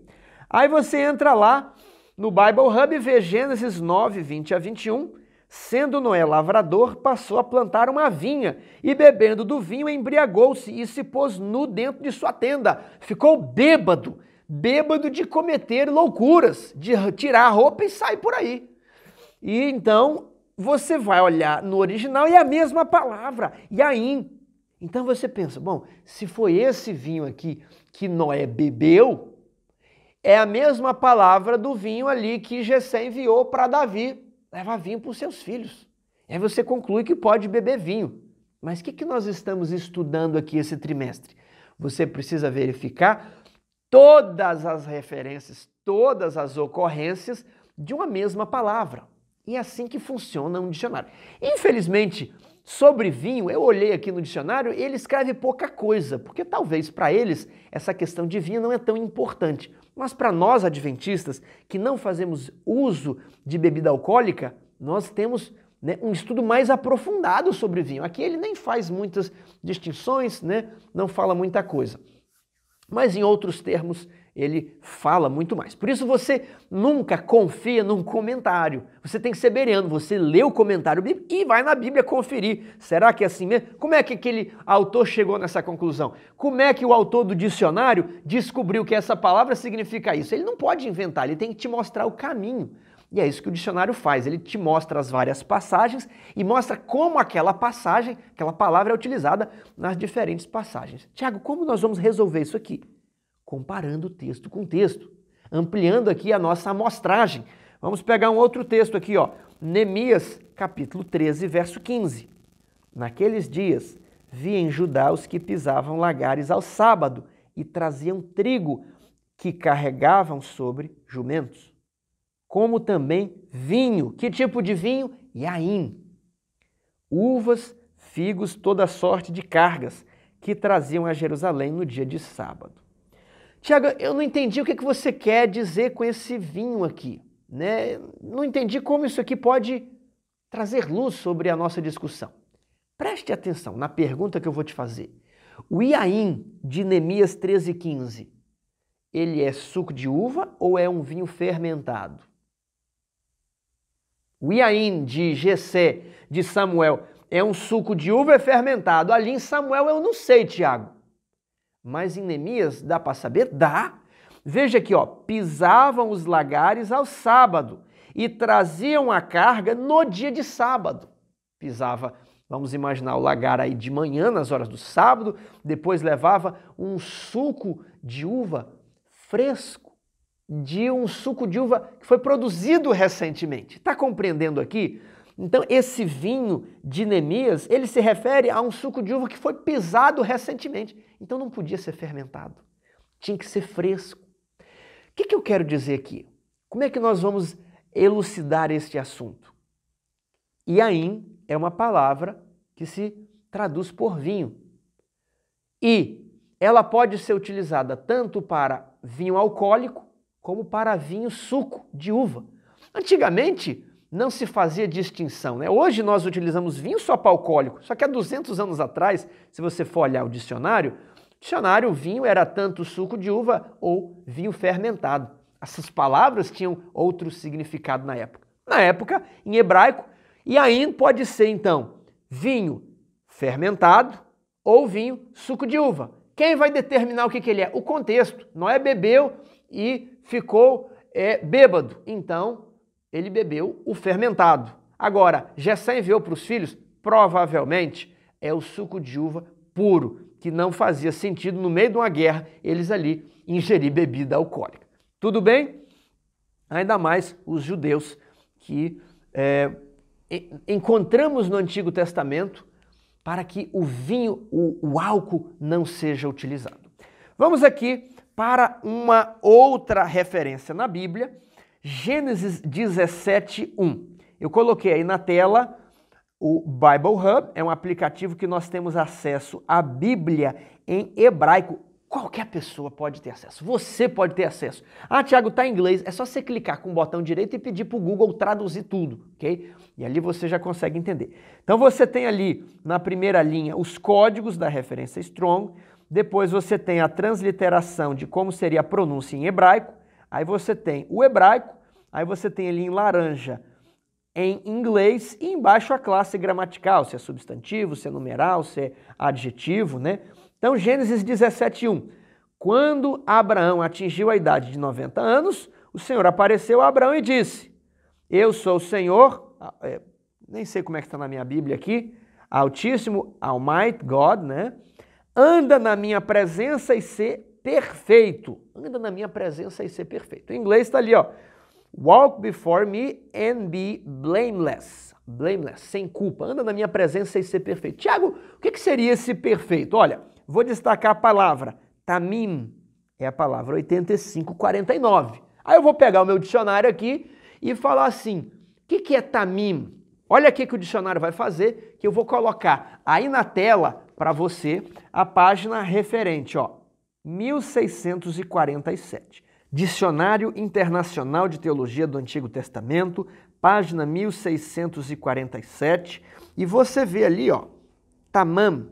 Aí você entra lá no Bible Hub e vê Gênesis 9, 20 a 21. Sendo Noé lavrador, passou a plantar uma vinha e, bebendo do vinho, embriagou-se e se pôs nu dentro de sua tenda. Ficou bêbado, bêbado de cometer loucuras, de tirar a roupa e sair por aí. E então você vai olhar no original e é a mesma palavra, Yain. Então você pensa, bom, se foi esse vinho aqui que Noé bebeu, é a mesma palavra do vinho ali que Jessé enviou para Davi, levar vinho para os seus filhos. E aí você conclui que pode beber vinho. Mas o que, que nós estamos estudando aqui esse trimestre? Você precisa verificar todas as referências, todas as ocorrências de uma mesma palavra. E é assim que funciona um dicionário. Infelizmente, sobre vinho, eu olhei aqui no dicionário e ele escreve pouca coisa, porque talvez para eles essa questão de vinho não é tão importante. Mas para nós adventistas que não fazemos uso de bebida alcoólica, nós temos né, um estudo mais aprofundado sobre vinho. Aqui ele nem faz muitas distinções, né, não fala muita coisa. Mas em outros termos, ele fala muito mais. Por isso você nunca confia num comentário. Você tem que ser beriano, você lê o comentário bíblico e vai na Bíblia conferir. Será que é assim mesmo? Como é que aquele autor chegou nessa conclusão? Como é que o autor do dicionário descobriu que essa palavra significa isso? Ele não pode inventar, ele tem que te mostrar o caminho. E é isso que o dicionário faz, ele te mostra as várias passagens e mostra como aquela passagem, aquela palavra é utilizada nas diferentes passagens. Tiago, como nós vamos resolver isso aqui? comparando texto com texto, ampliando aqui a nossa amostragem. Vamos pegar um outro texto aqui, ó. Neemias, capítulo 13, verso 15. Naqueles dias vi em Judá os que pisavam lagares ao sábado e traziam trigo que carregavam sobre jumentos, como também vinho. Que tipo de vinho? Yain. Uvas, figos, toda sorte de cargas que traziam a Jerusalém no dia de sábado. Tiago, eu não entendi o que, que você quer dizer com esse vinho aqui. Né? Não entendi como isso aqui pode trazer luz sobre a nossa discussão. Preste atenção na pergunta que eu vou te fazer. O Iaim de Neemias 13,15, ele é suco de uva ou é um vinho fermentado? O Iaim de Gessé, de Samuel, é um suco de uva é fermentado. Ali em Samuel eu não sei, Tiago. Mas em Neemias dá para saber? Dá. Veja aqui, ó, pisavam os lagares ao sábado e traziam a carga no dia de sábado. Pisava, vamos imaginar o lagar aí de manhã, nas horas do sábado, depois levava um suco de uva fresco, de um suco de uva que foi produzido recentemente. Está compreendendo aqui? Então, esse vinho de Neemias, ele se refere a um suco de uva que foi pisado recentemente. Então não podia ser fermentado, tinha que ser fresco. O que, que eu quero dizer aqui? Como é que nós vamos elucidar este assunto? Iain é uma palavra que se traduz por vinho. E ela pode ser utilizada tanto para vinho alcoólico como para vinho suco de uva. Antigamente não se fazia distinção, né? Hoje nós utilizamos vinho só para alcoólico, só que há 200 anos atrás, se você for olhar o dicionário, dicionário, vinho era tanto suco de uva ou vinho fermentado. Essas palavras tinham outro significado na época. Na época, em hebraico, e ainda pode ser então vinho fermentado ou vinho suco de uva. Quem vai determinar o que, que ele é? O contexto. Noé bebeu e ficou é, bêbado. Então, ele bebeu o fermentado. Agora, Jessé enviou para os filhos? Provavelmente é o suco de uva puro que não fazia sentido, no meio de uma guerra, eles ali ingerir bebida alcoólica. Tudo bem? Ainda mais os judeus que é, encontramos no Antigo Testamento para que o vinho, o, o álcool, não seja utilizado. Vamos aqui para uma outra referência na Bíblia, Gênesis 17, 1. Eu coloquei aí na tela o Bible Hub é um aplicativo que nós temos acesso à Bíblia em hebraico. Qualquer pessoa pode ter acesso. Você pode ter acesso. Ah, Tiago, está em inglês. É só você clicar com o botão direito e pedir para o Google traduzir tudo, ok? E ali você já consegue entender. Então você tem ali na primeira linha os códigos da referência Strong. Depois você tem a transliteração de como seria a pronúncia em hebraico. Aí você tem o hebraico. Aí você tem ali em laranja em inglês e embaixo a classe gramatical, se é substantivo, se é numeral, se é adjetivo, né? Então, Gênesis 17:1. Quando Abraão atingiu a idade de 90 anos, o Senhor apareceu a Abraão e disse: Eu sou o Senhor, é, nem sei como é que está na minha Bíblia aqui, Altíssimo, Almighty God, né? Anda na minha presença e ser perfeito. Anda na minha presença e ser perfeito. Em inglês está ali, ó. Walk before me and be blameless. Blameless, sem culpa. Anda na minha presença e ser perfeito. Tiago, o que, seria esse perfeito? Olha, vou destacar a palavra. Tamim é a palavra 8549. Aí eu vou pegar o meu dicionário aqui e falar assim: o que, que é tamim? Olha aqui que o dicionário vai fazer, que eu vou colocar aí na tela para você a página referente, ó, 1647. Dicionário Internacional de Teologia do Antigo Testamento, página 1647, e você vê ali, ó, tamam,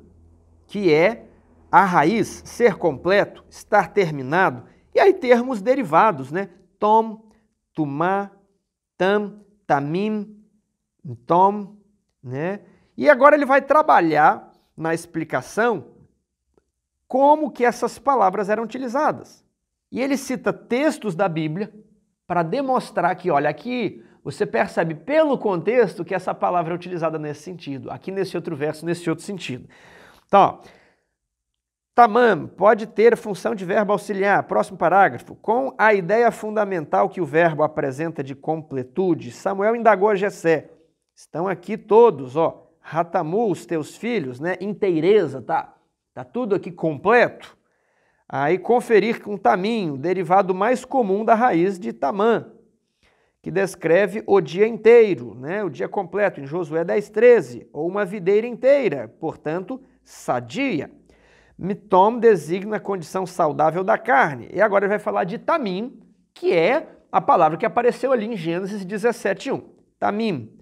que é a raiz, ser completo, estar terminado, e aí termos derivados, né? Tom, tumá, tam, tamim, tom, né? E agora ele vai trabalhar na explicação como que essas palavras eram utilizadas. E ele cita textos da Bíblia para demonstrar que, olha, aqui você percebe pelo contexto que essa palavra é utilizada nesse sentido, aqui nesse outro verso, nesse outro sentido. Então, ó, tamam pode ter função de verbo auxiliar, próximo parágrafo, com a ideia fundamental que o verbo apresenta de completude. Samuel indagou a Jessé, estão aqui todos, ó, ratamu os teus filhos, né, inteireza, tá? Tá tudo aqui completo. Aí conferir com taminho, derivado mais comum da raiz de tamã, que descreve o dia inteiro, né? o dia completo, em Josué 10, 13, ou uma videira inteira, portanto, sadia. Mitom designa a condição saudável da carne. E agora ele vai falar de tamim, que é a palavra que apareceu ali em Gênesis 17:1. Tamim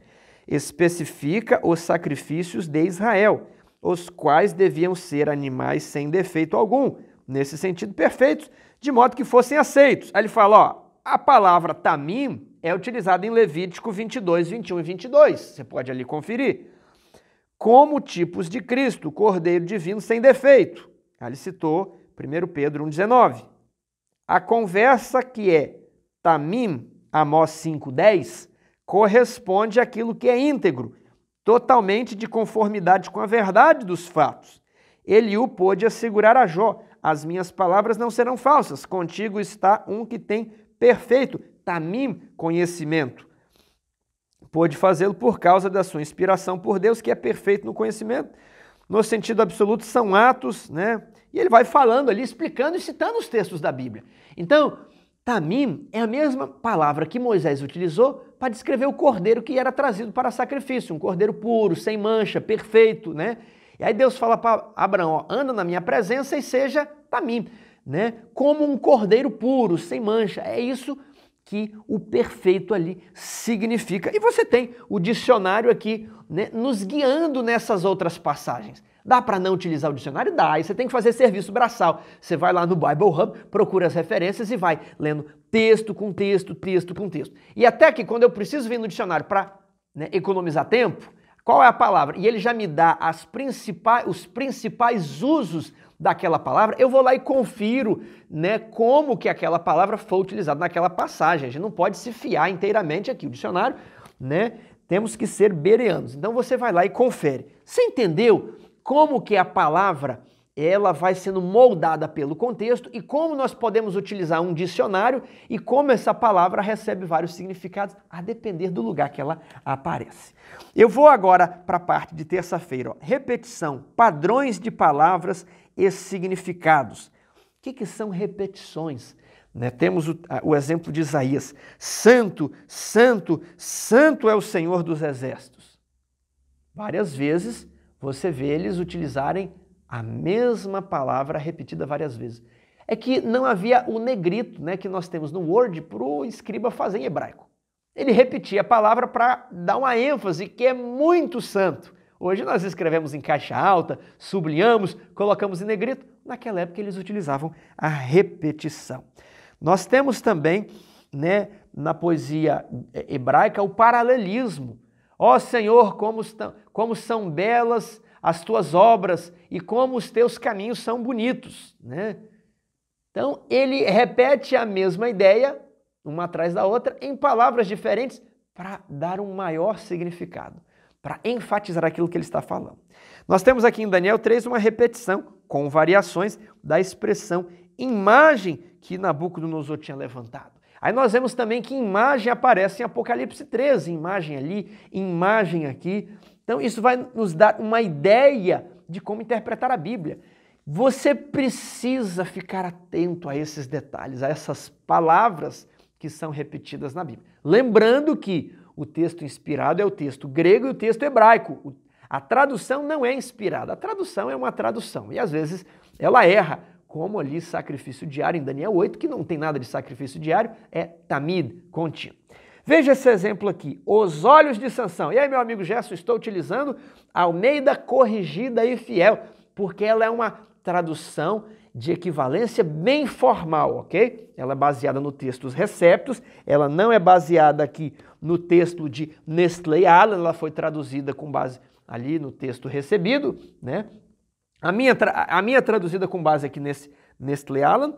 especifica os sacrifícios de Israel, os quais deviam ser animais sem defeito algum, nesse sentido, perfeitos, de modo que fossem aceitos. Aí ele fala, ó, a palavra tamim é utilizada em Levítico 22, 21 e 22. Você pode ali conferir. Como tipos de Cristo, Cordeiro divino sem defeito. Aí ele citou 1 Pedro 1,19. A conversa que é tamim, Amós 5,10, corresponde àquilo que é íntegro, totalmente de conformidade com a verdade dos fatos. Eliú pôde assegurar a Jó as minhas palavras não serão falsas. Contigo está um que tem perfeito, tamim, conhecimento. Pôde fazê-lo por causa da sua inspiração por Deus, que é perfeito no conhecimento. No sentido absoluto, são atos, né? E ele vai falando ali, explicando e citando os textos da Bíblia. Então, tamim é a mesma palavra que Moisés utilizou para descrever o cordeiro que era trazido para sacrifício, um cordeiro puro, sem mancha, perfeito, né? E aí Deus fala para Abraão: ó, anda na minha presença e seja para mim, né? Como um cordeiro puro, sem mancha. É isso que o perfeito ali significa. E você tem o dicionário aqui né, nos guiando nessas outras passagens. Dá para não utilizar o dicionário? Dá. E você tem que fazer serviço braçal. Você vai lá no Bible Hub, procura as referências e vai lendo texto com texto, texto com texto. E até que quando eu preciso vir no dicionário para né, economizar tempo, qual é a palavra? E ele já me dá as principais, os principais usos daquela palavra, eu vou lá e confiro, né, como que aquela palavra foi utilizada naquela passagem. A gente não pode se fiar inteiramente aqui o dicionário, né? Temos que ser bereanos. Então você vai lá e confere. Você entendeu como que a palavra ela vai sendo moldada pelo contexto e como nós podemos utilizar um dicionário e como essa palavra recebe vários significados a depender do lugar que ela aparece. Eu vou agora para a parte de terça-feira, repetição, padrões de palavras esses significados. O que, que são repetições? Né? Temos o, o exemplo de Isaías: Santo, Santo, Santo é o Senhor dos Exércitos. Várias vezes você vê eles utilizarem a mesma palavra repetida várias vezes. É que não havia o negrito né, que nós temos no Word para o escriba fazer em hebraico. Ele repetia a palavra para dar uma ênfase que é muito santo. Hoje nós escrevemos em caixa alta, sublinhamos, colocamos em negrito. Naquela época eles utilizavam a repetição. Nós temos também, né, na poesia é, hebraica, o paralelismo. Ó oh, Senhor, como, como são belas as tuas obras e como os teus caminhos são bonitos, né? Então, ele repete a mesma ideia, uma atrás da outra, em palavras diferentes, para dar um maior significado para enfatizar aquilo que ele está falando. Nós temos aqui em Daniel 3 uma repetição, com variações, da expressão imagem que Nabucodonosor tinha levantado. Aí nós vemos também que imagem aparece em Apocalipse 13, imagem ali, imagem aqui. Então isso vai nos dar uma ideia de como interpretar a Bíblia. Você precisa ficar atento a esses detalhes, a essas palavras que são repetidas na Bíblia. Lembrando que o texto inspirado é o texto grego e o texto hebraico. A tradução não é inspirada. A tradução é uma tradução. E às vezes ela erra, como ali sacrifício diário em Daniel 8, que não tem nada de sacrifício diário, é tamid, contínuo. Veja esse exemplo aqui, os olhos de Sansão. E aí, meu amigo Gerson, estou utilizando Almeida Corrigida e Fiel, porque ela é uma tradução de equivalência bem formal, ok? Ela é baseada no texto dos receptos, ela não é baseada aqui no texto de Nestlé Allen, ela foi traduzida com base ali no texto recebido, né? A minha, a minha traduzida com base aqui nesse Nestlé Allen,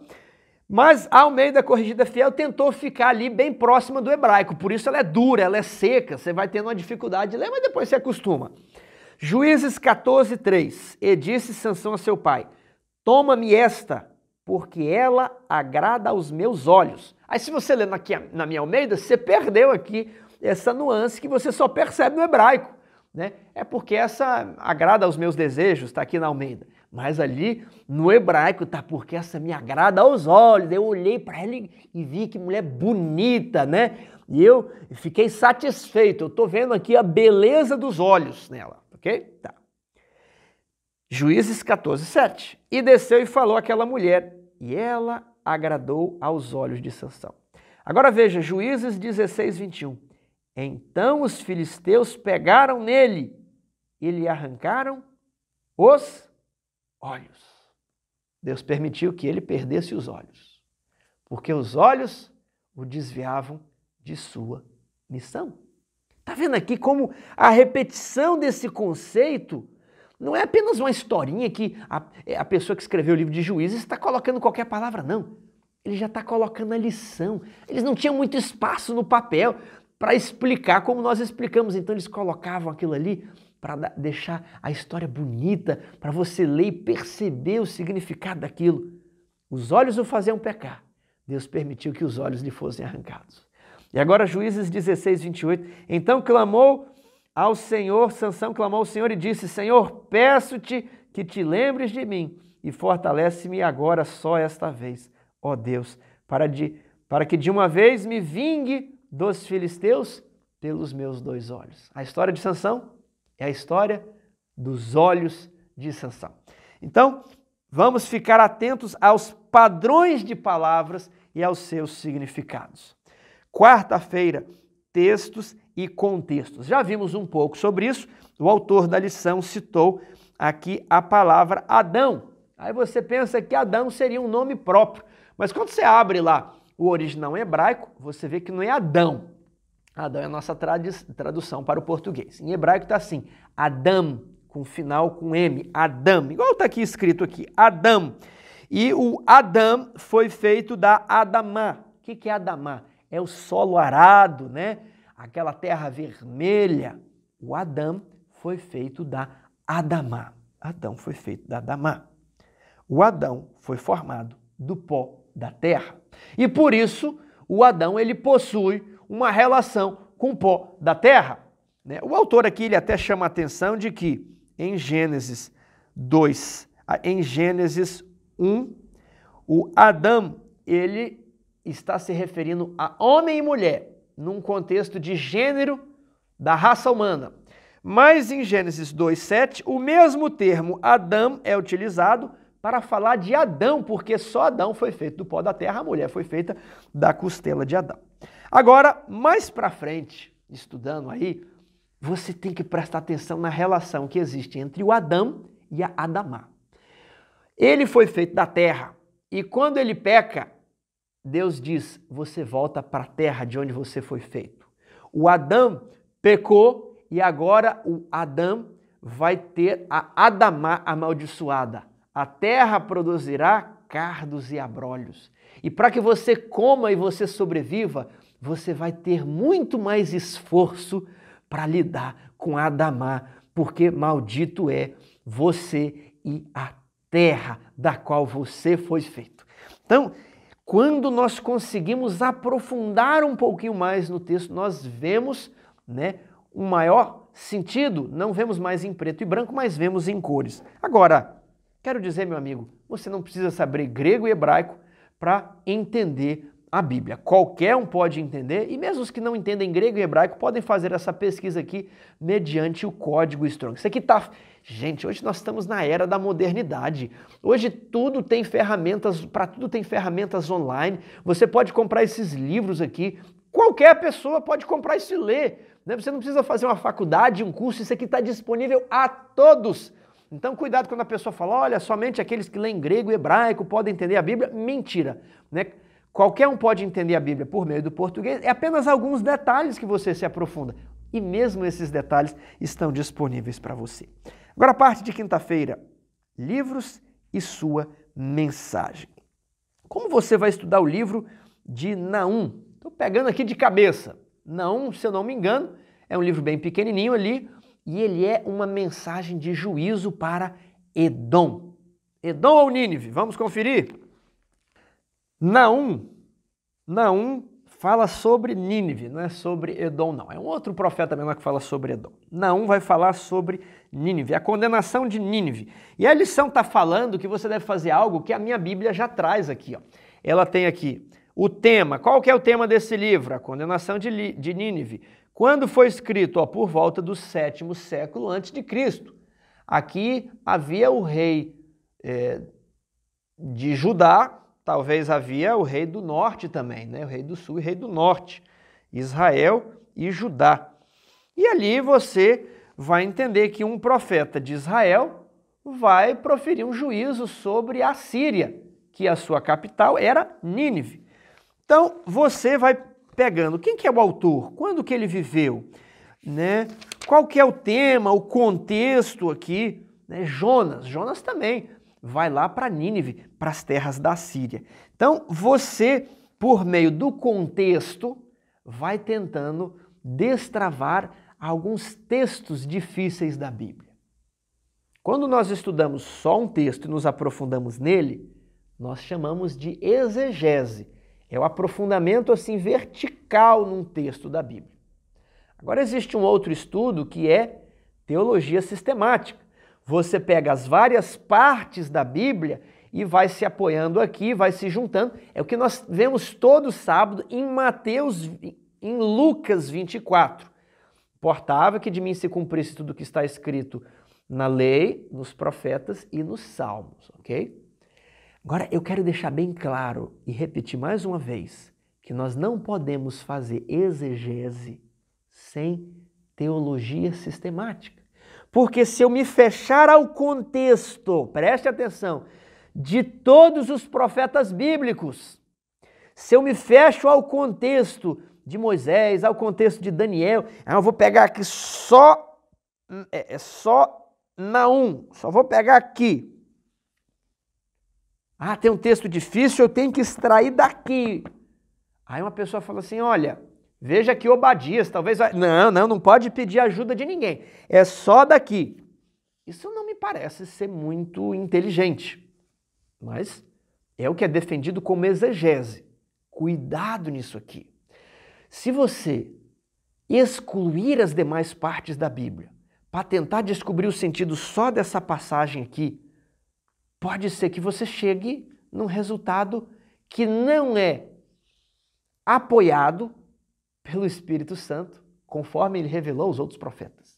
mas meio Almeida Corrigida Fiel tentou ficar ali bem próxima do hebraico, por isso ela é dura, ela é seca, você vai tendo uma dificuldade de ler, mas depois você acostuma. Juízes 14, 3. E disse Sansão a seu pai, Toma-me esta, porque ela agrada aos meus olhos. Aí, se você lê na, na minha Almeida, você perdeu aqui essa nuance que você só percebe no hebraico. Né? É porque essa agrada aos meus desejos, está aqui na Almeida. Mas ali no hebraico tá porque essa me agrada aos olhos. Eu olhei para ela e vi que mulher bonita, né? E eu fiquei satisfeito. Eu tô vendo aqui a beleza dos olhos nela, ok? Tá. Juízes 14, 7. E desceu e falou àquela mulher, e ela agradou aos olhos de Sansão. Agora veja, Juízes 16, 21. Então os filisteus pegaram nele e lhe arrancaram os olhos. Deus permitiu que ele perdesse os olhos, porque os olhos o desviavam de sua missão. Está vendo aqui como a repetição desse conceito não é apenas uma historinha que a, é, a pessoa que escreveu o livro de juízes está colocando qualquer palavra, não. Ele já está colocando a lição. Eles não tinham muito espaço no papel para explicar como nós explicamos, então eles colocavam aquilo ali para deixar a história bonita, para você ler e perceber o significado daquilo. Os olhos o faziam pecar. Deus permitiu que os olhos lhe fossem arrancados. E agora, Juízes 16, 28. Então clamou ao Senhor, Sansão clamou ao Senhor e disse: Senhor, peço-te que te lembres de mim e fortalece-me agora só esta vez, ó Deus, para, de, para que de uma vez me vingue dos filisteus pelos meus dois olhos. A história de Sansão é a história dos olhos de Sansão. Então, vamos ficar atentos aos padrões de palavras e aos seus significados. Quarta-feira, textos e contextos. Já vimos um pouco sobre isso, o autor da lição citou aqui a palavra Adão. Aí você pensa que Adão seria um nome próprio, mas quando você abre lá o original hebraico, você vê que não é Adão. Adão é a nossa tradução para o português. Em hebraico está assim, Adam, com final com M, Adam, igual está aqui escrito aqui, Adam. E o Adam foi feito da Adamá. O que, que é Adamá? É o solo arado, né? aquela terra vermelha, o Adão foi feito da Adamá. Adão foi feito da Adamá. O Adão foi formado do pó da terra. E por isso, o Adão ele possui uma relação com o pó da terra. Né? O autor aqui ele até chama a atenção de que em Gênesis 2, em Gênesis 1, o Adão ele está se referindo a homem e mulher num contexto de gênero da raça humana. Mas em Gênesis 2:7, o mesmo termo Adão é utilizado para falar de Adão, porque só Adão foi feito do pó da terra, a mulher foi feita da costela de Adão. Agora, mais para frente, estudando aí, você tem que prestar atenção na relação que existe entre o Adão e a Adamá. Ele foi feito da terra, e quando ele peca, Deus diz: você volta para a terra de onde você foi feito. O Adão pecou e agora o Adão vai ter a Adamá amaldiçoada. A terra produzirá cardos e abrolhos. E para que você coma e você sobreviva, você vai ter muito mais esforço para lidar com Adamá, porque maldito é você e a terra da qual você foi feito. Então, quando nós conseguimos aprofundar um pouquinho mais no texto, nós vemos né, um maior sentido, não vemos mais em preto e branco, mas vemos em cores. Agora, quero dizer, meu amigo, você não precisa saber grego e hebraico para entender a Bíblia. Qualquer um pode entender, e mesmo os que não entendem grego e hebraico podem fazer essa pesquisa aqui mediante o código Strong. Isso aqui está Gente, hoje nós estamos na era da modernidade. Hoje tudo tem ferramentas, para tudo tem ferramentas online. Você pode comprar esses livros aqui. Qualquer pessoa pode comprar e se ler. Né? Você não precisa fazer uma faculdade, um curso, isso aqui está disponível a todos. Então, cuidado quando a pessoa fala: olha, somente aqueles que leem grego e hebraico podem entender a Bíblia. Mentira. Né? Qualquer um pode entender a Bíblia por meio do português, é apenas alguns detalhes que você se aprofunda. E mesmo esses detalhes estão disponíveis para você. Agora, a parte de quinta-feira: livros e sua mensagem. Como você vai estudar o livro de Naum? Estou pegando aqui de cabeça. Naum, se eu não me engano, é um livro bem pequenininho ali e ele é uma mensagem de juízo para Edom. Edom ou Nínive? Vamos conferir. Naum, Naum fala sobre Nínive, não é sobre Edom, não. É um outro profeta menor que fala sobre Edom. Não vai falar sobre Nínive, a condenação de Nínive. E a lição está falando que você deve fazer algo que a minha Bíblia já traz aqui. Ó. Ela tem aqui o tema. Qual que é o tema desse livro? A condenação de, de Nínive. Quando foi escrito? Ó, por volta do sétimo século antes de Cristo. Aqui havia o rei é, de Judá, Talvez havia o rei do norte também, né? o rei do sul e o rei do norte, Israel e Judá. E ali você vai entender que um profeta de Israel vai proferir um juízo sobre a Síria, que a sua capital era Nínive. Então você vai pegando quem que é o autor, quando que ele viveu, né? Qual que é o tema, o contexto aqui, né? Jonas, Jonas também vai lá para Nínive, para as terras da Síria. Então, você, por meio do contexto, vai tentando destravar alguns textos difíceis da Bíblia. Quando nós estudamos só um texto e nos aprofundamos nele, nós chamamos de exegese. É o aprofundamento assim vertical num texto da Bíblia. Agora existe um outro estudo que é teologia sistemática você pega as várias partes da Bíblia e vai se apoiando aqui, vai se juntando. É o que nós vemos todo sábado em Mateus, em Lucas 24. Portava que de mim se cumprisse tudo o que está escrito na lei, nos profetas e nos salmos, ok? Agora eu quero deixar bem claro e repetir mais uma vez que nós não podemos fazer exegese sem teologia sistemática. Porque se eu me fechar ao contexto, preste atenção, de todos os profetas bíblicos, se eu me fecho ao contexto de Moisés, ao contexto de Daniel, ah, eu vou pegar aqui só, hum, é, é, só Naum, só vou pegar aqui. Ah, tem um texto difícil, eu tenho que extrair daqui. Aí uma pessoa fala assim: olha, Veja que Obadias talvez Não, não, não pode pedir ajuda de ninguém. É só daqui. Isso não me parece ser muito inteligente, mas é o que é defendido como exegese. Cuidado nisso aqui. Se você excluir as demais partes da Bíblia para tentar descobrir o sentido só dessa passagem aqui, pode ser que você chegue num resultado que não é apoiado pelo Espírito Santo, conforme ele revelou aos outros profetas.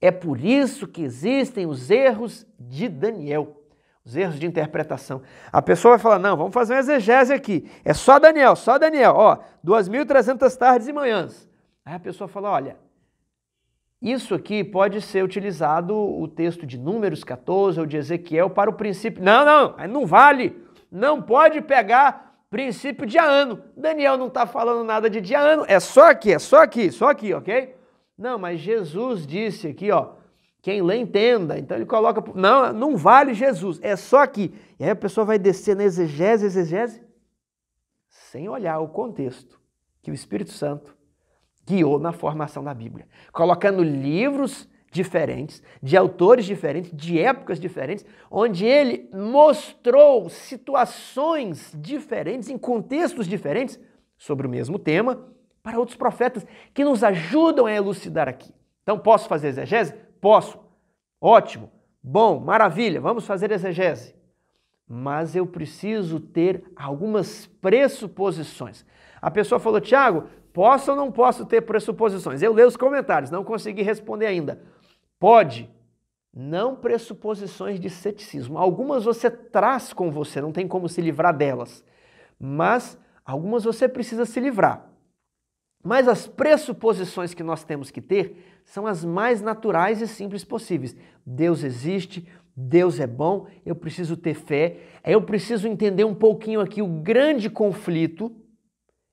É por isso que existem os erros de Daniel, os erros de interpretação. A pessoa vai falar: não, vamos fazer uma exegese aqui. É só Daniel, só Daniel, ó, 2.300 tardes e manhãs. Aí a pessoa fala: olha, isso aqui pode ser utilizado o texto de Números 14 ou de Ezequiel para o princípio. Não, não, não vale. Não pode pegar princípio de ano. Daniel não está falando nada de dia ano, é só aqui, é só aqui, só aqui, ok? Não, mas Jesus disse aqui, ó, quem lê entenda. Então ele coloca, não, não vale Jesus, é só aqui. E aí a pessoa vai descer na exegese, exegese, sem olhar o contexto que o Espírito Santo guiou na formação da Bíblia, colocando livros diferentes, de autores diferentes, de épocas diferentes, onde ele mostrou situações diferentes, em contextos diferentes, sobre o mesmo tema, para outros profetas, que nos ajudam a elucidar aqui. Então, posso fazer exegese? Posso. Ótimo. Bom, maravilha, vamos fazer exegese. Mas eu preciso ter algumas pressuposições. A pessoa falou, Tiago, posso ou não posso ter pressuposições? Eu leio os comentários, não consegui responder ainda. Pode. Não pressuposições de ceticismo. Algumas você traz com você, não tem como se livrar delas. Mas algumas você precisa se livrar. Mas as pressuposições que nós temos que ter são as mais naturais e simples possíveis. Deus existe, Deus é bom, eu preciso ter fé, eu preciso entender um pouquinho aqui o grande conflito,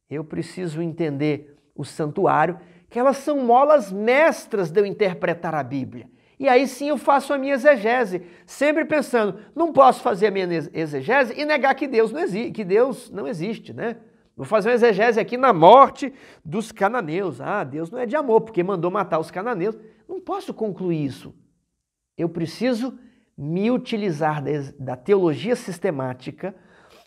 eu preciso entender o santuário, que elas são molas mestras de eu interpretar a Bíblia. E aí sim eu faço a minha exegese, sempre pensando, não posso fazer a minha exegese e negar que Deus não, exi que Deus não existe, né? Vou fazer uma exegese aqui na morte dos cananeus. Ah, Deus não é de amor, porque mandou matar os cananeus. Não posso concluir isso. Eu preciso me utilizar da teologia sistemática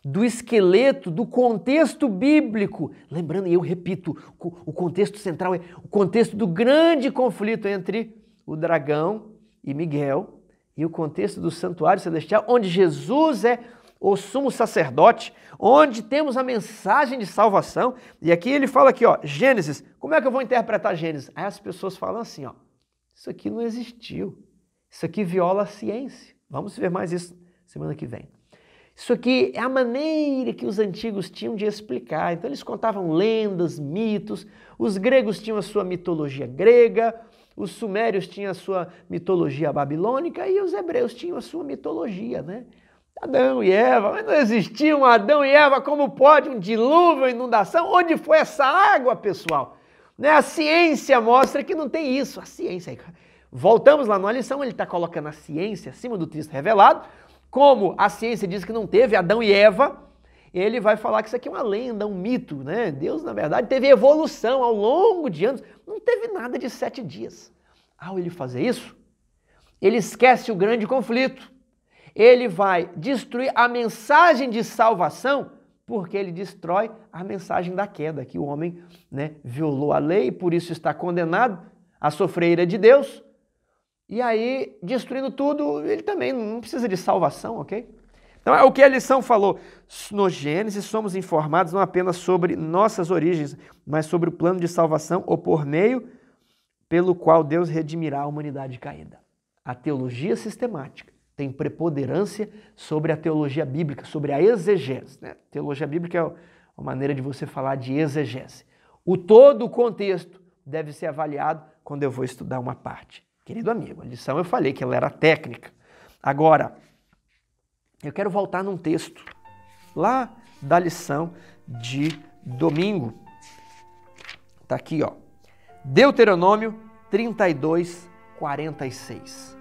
do esqueleto, do contexto bíblico. Lembrando, e eu repito, o contexto central é o contexto do grande conflito entre o dragão e Miguel, e o contexto do santuário celestial, onde Jesus é o sumo sacerdote, onde temos a mensagem de salvação. E aqui ele fala aqui, ó, Gênesis. Como é que eu vou interpretar Gênesis? Aí as pessoas falam assim, ó, isso aqui não existiu. Isso aqui viola a ciência. Vamos ver mais isso semana que vem. Isso aqui é a maneira que os antigos tinham de explicar. Então eles contavam lendas, mitos, os gregos tinham a sua mitologia grega, os sumérios tinham a sua mitologia babilônica e os hebreus tinham a sua mitologia, né? Adão e Eva, mas não existiam Adão e Eva, como pode um dilúvio, inundação? Onde foi essa água, pessoal? Né? A ciência mostra que não tem isso, a ciência. Voltamos lá na lição, ele está colocando a ciência acima do texto revelado, como a ciência diz que não teve Adão e Eva, ele vai falar que isso aqui é uma lenda, um mito, né? Deus, na verdade, teve evolução ao longo de anos, não teve nada de sete dias. Ao ele fazer isso, ele esquece o grande conflito. Ele vai destruir a mensagem de salvação, porque ele destrói a mensagem da queda, que o homem né, violou a lei, por isso está condenado a sofrer ira de Deus. E aí, destruindo tudo, ele também não precisa de salvação, ok? Então, é o que a lição falou. No Gênesis, somos informados não apenas sobre nossas origens, mas sobre o plano de salvação ou por meio pelo qual Deus redimirá a humanidade caída. A teologia sistemática tem preponderância sobre a teologia bíblica, sobre a exegese. Né? Teologia bíblica é a maneira de você falar de exegese. O todo o contexto deve ser avaliado quando eu vou estudar uma parte. Querido amigo, a lição eu falei que ela era técnica. Agora, eu quero voltar num texto lá da lição de domingo. Tá aqui, ó. Deuteronômio 32, 46.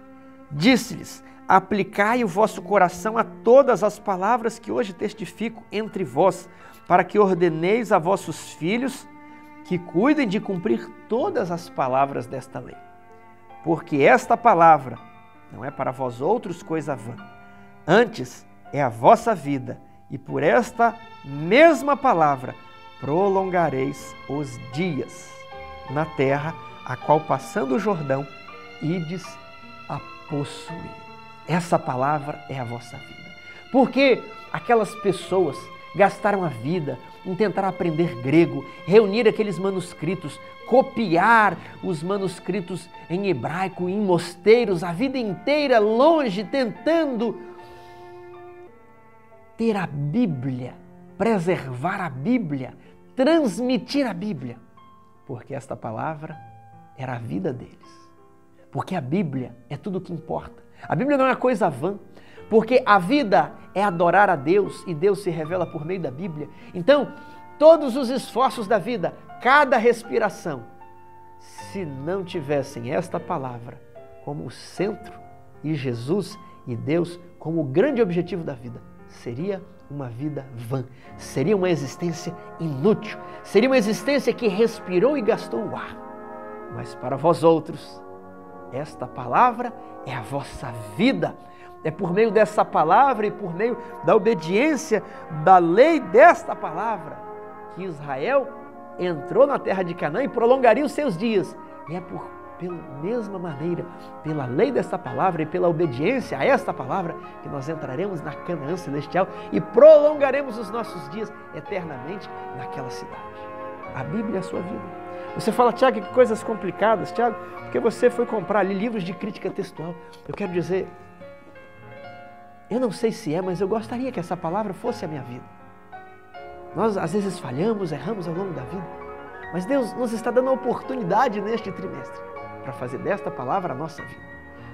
Disse-lhes: Aplicai o vosso coração a todas as palavras que hoje testifico entre vós, para que ordeneis a vossos filhos que cuidem de cumprir todas as palavras desta lei porque esta palavra não é para vós outros coisa vã, antes é a vossa vida, e por esta mesma palavra prolongareis os dias na terra, a qual passando o Jordão ides a possuir. Essa palavra é a vossa vida. Porque aquelas pessoas gastaram a vida em tentar aprender grego, reunir aqueles manuscritos, copiar os manuscritos em hebraico em mosteiros a vida inteira longe tentando ter a Bíblia, preservar a Bíblia, transmitir a Bíblia, porque esta palavra era a vida deles. Porque a Bíblia é tudo o que importa. A Bíblia não é uma coisa vã, porque a vida é adorar a Deus e Deus se revela por meio da Bíblia. Então, todos os esforços da vida, cada respiração, se não tivessem esta palavra como o centro e Jesus e Deus como o grande objetivo da vida, seria uma vida vã, seria uma existência inútil, seria uma existência que respirou e gastou o ar. Mas para vós outros, esta palavra é a vossa vida é por meio dessa palavra e por meio da obediência da lei desta palavra que Israel entrou na terra de Canaã e prolongaria os seus dias. E é por pela mesma maneira, pela lei desta palavra e pela obediência a esta palavra, que nós entraremos na Canaã celestial e prolongaremos os nossos dias eternamente naquela cidade. A Bíblia é a sua vida. Você fala, Tiago, que coisas complicadas, Tiago, porque você foi comprar ali livros de crítica textual. Eu quero dizer eu não sei se é, mas eu gostaria que essa palavra fosse a minha vida. Nós às vezes falhamos, erramos ao longo da vida, mas Deus nos está dando a oportunidade neste trimestre para fazer desta palavra a nossa vida.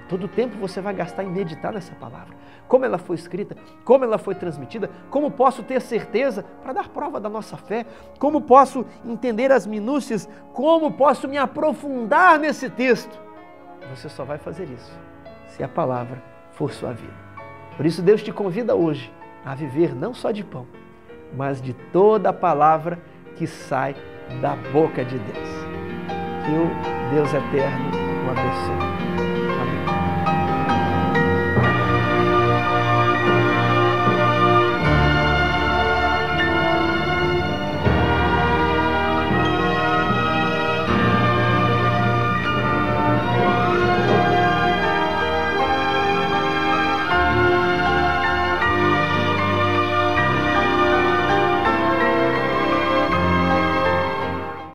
Todo o tempo você vai gastar em meditar nessa palavra. Como ela foi escrita, como ela foi transmitida, como posso ter certeza para dar prova da nossa fé, como posso entender as minúcias, como posso me aprofundar nesse texto. Você só vai fazer isso se a palavra for sua vida. Por isso, Deus te convida hoje a viver não só de pão, mas de toda a palavra que sai da boca de Deus. Que o Deus eterno o abençoe.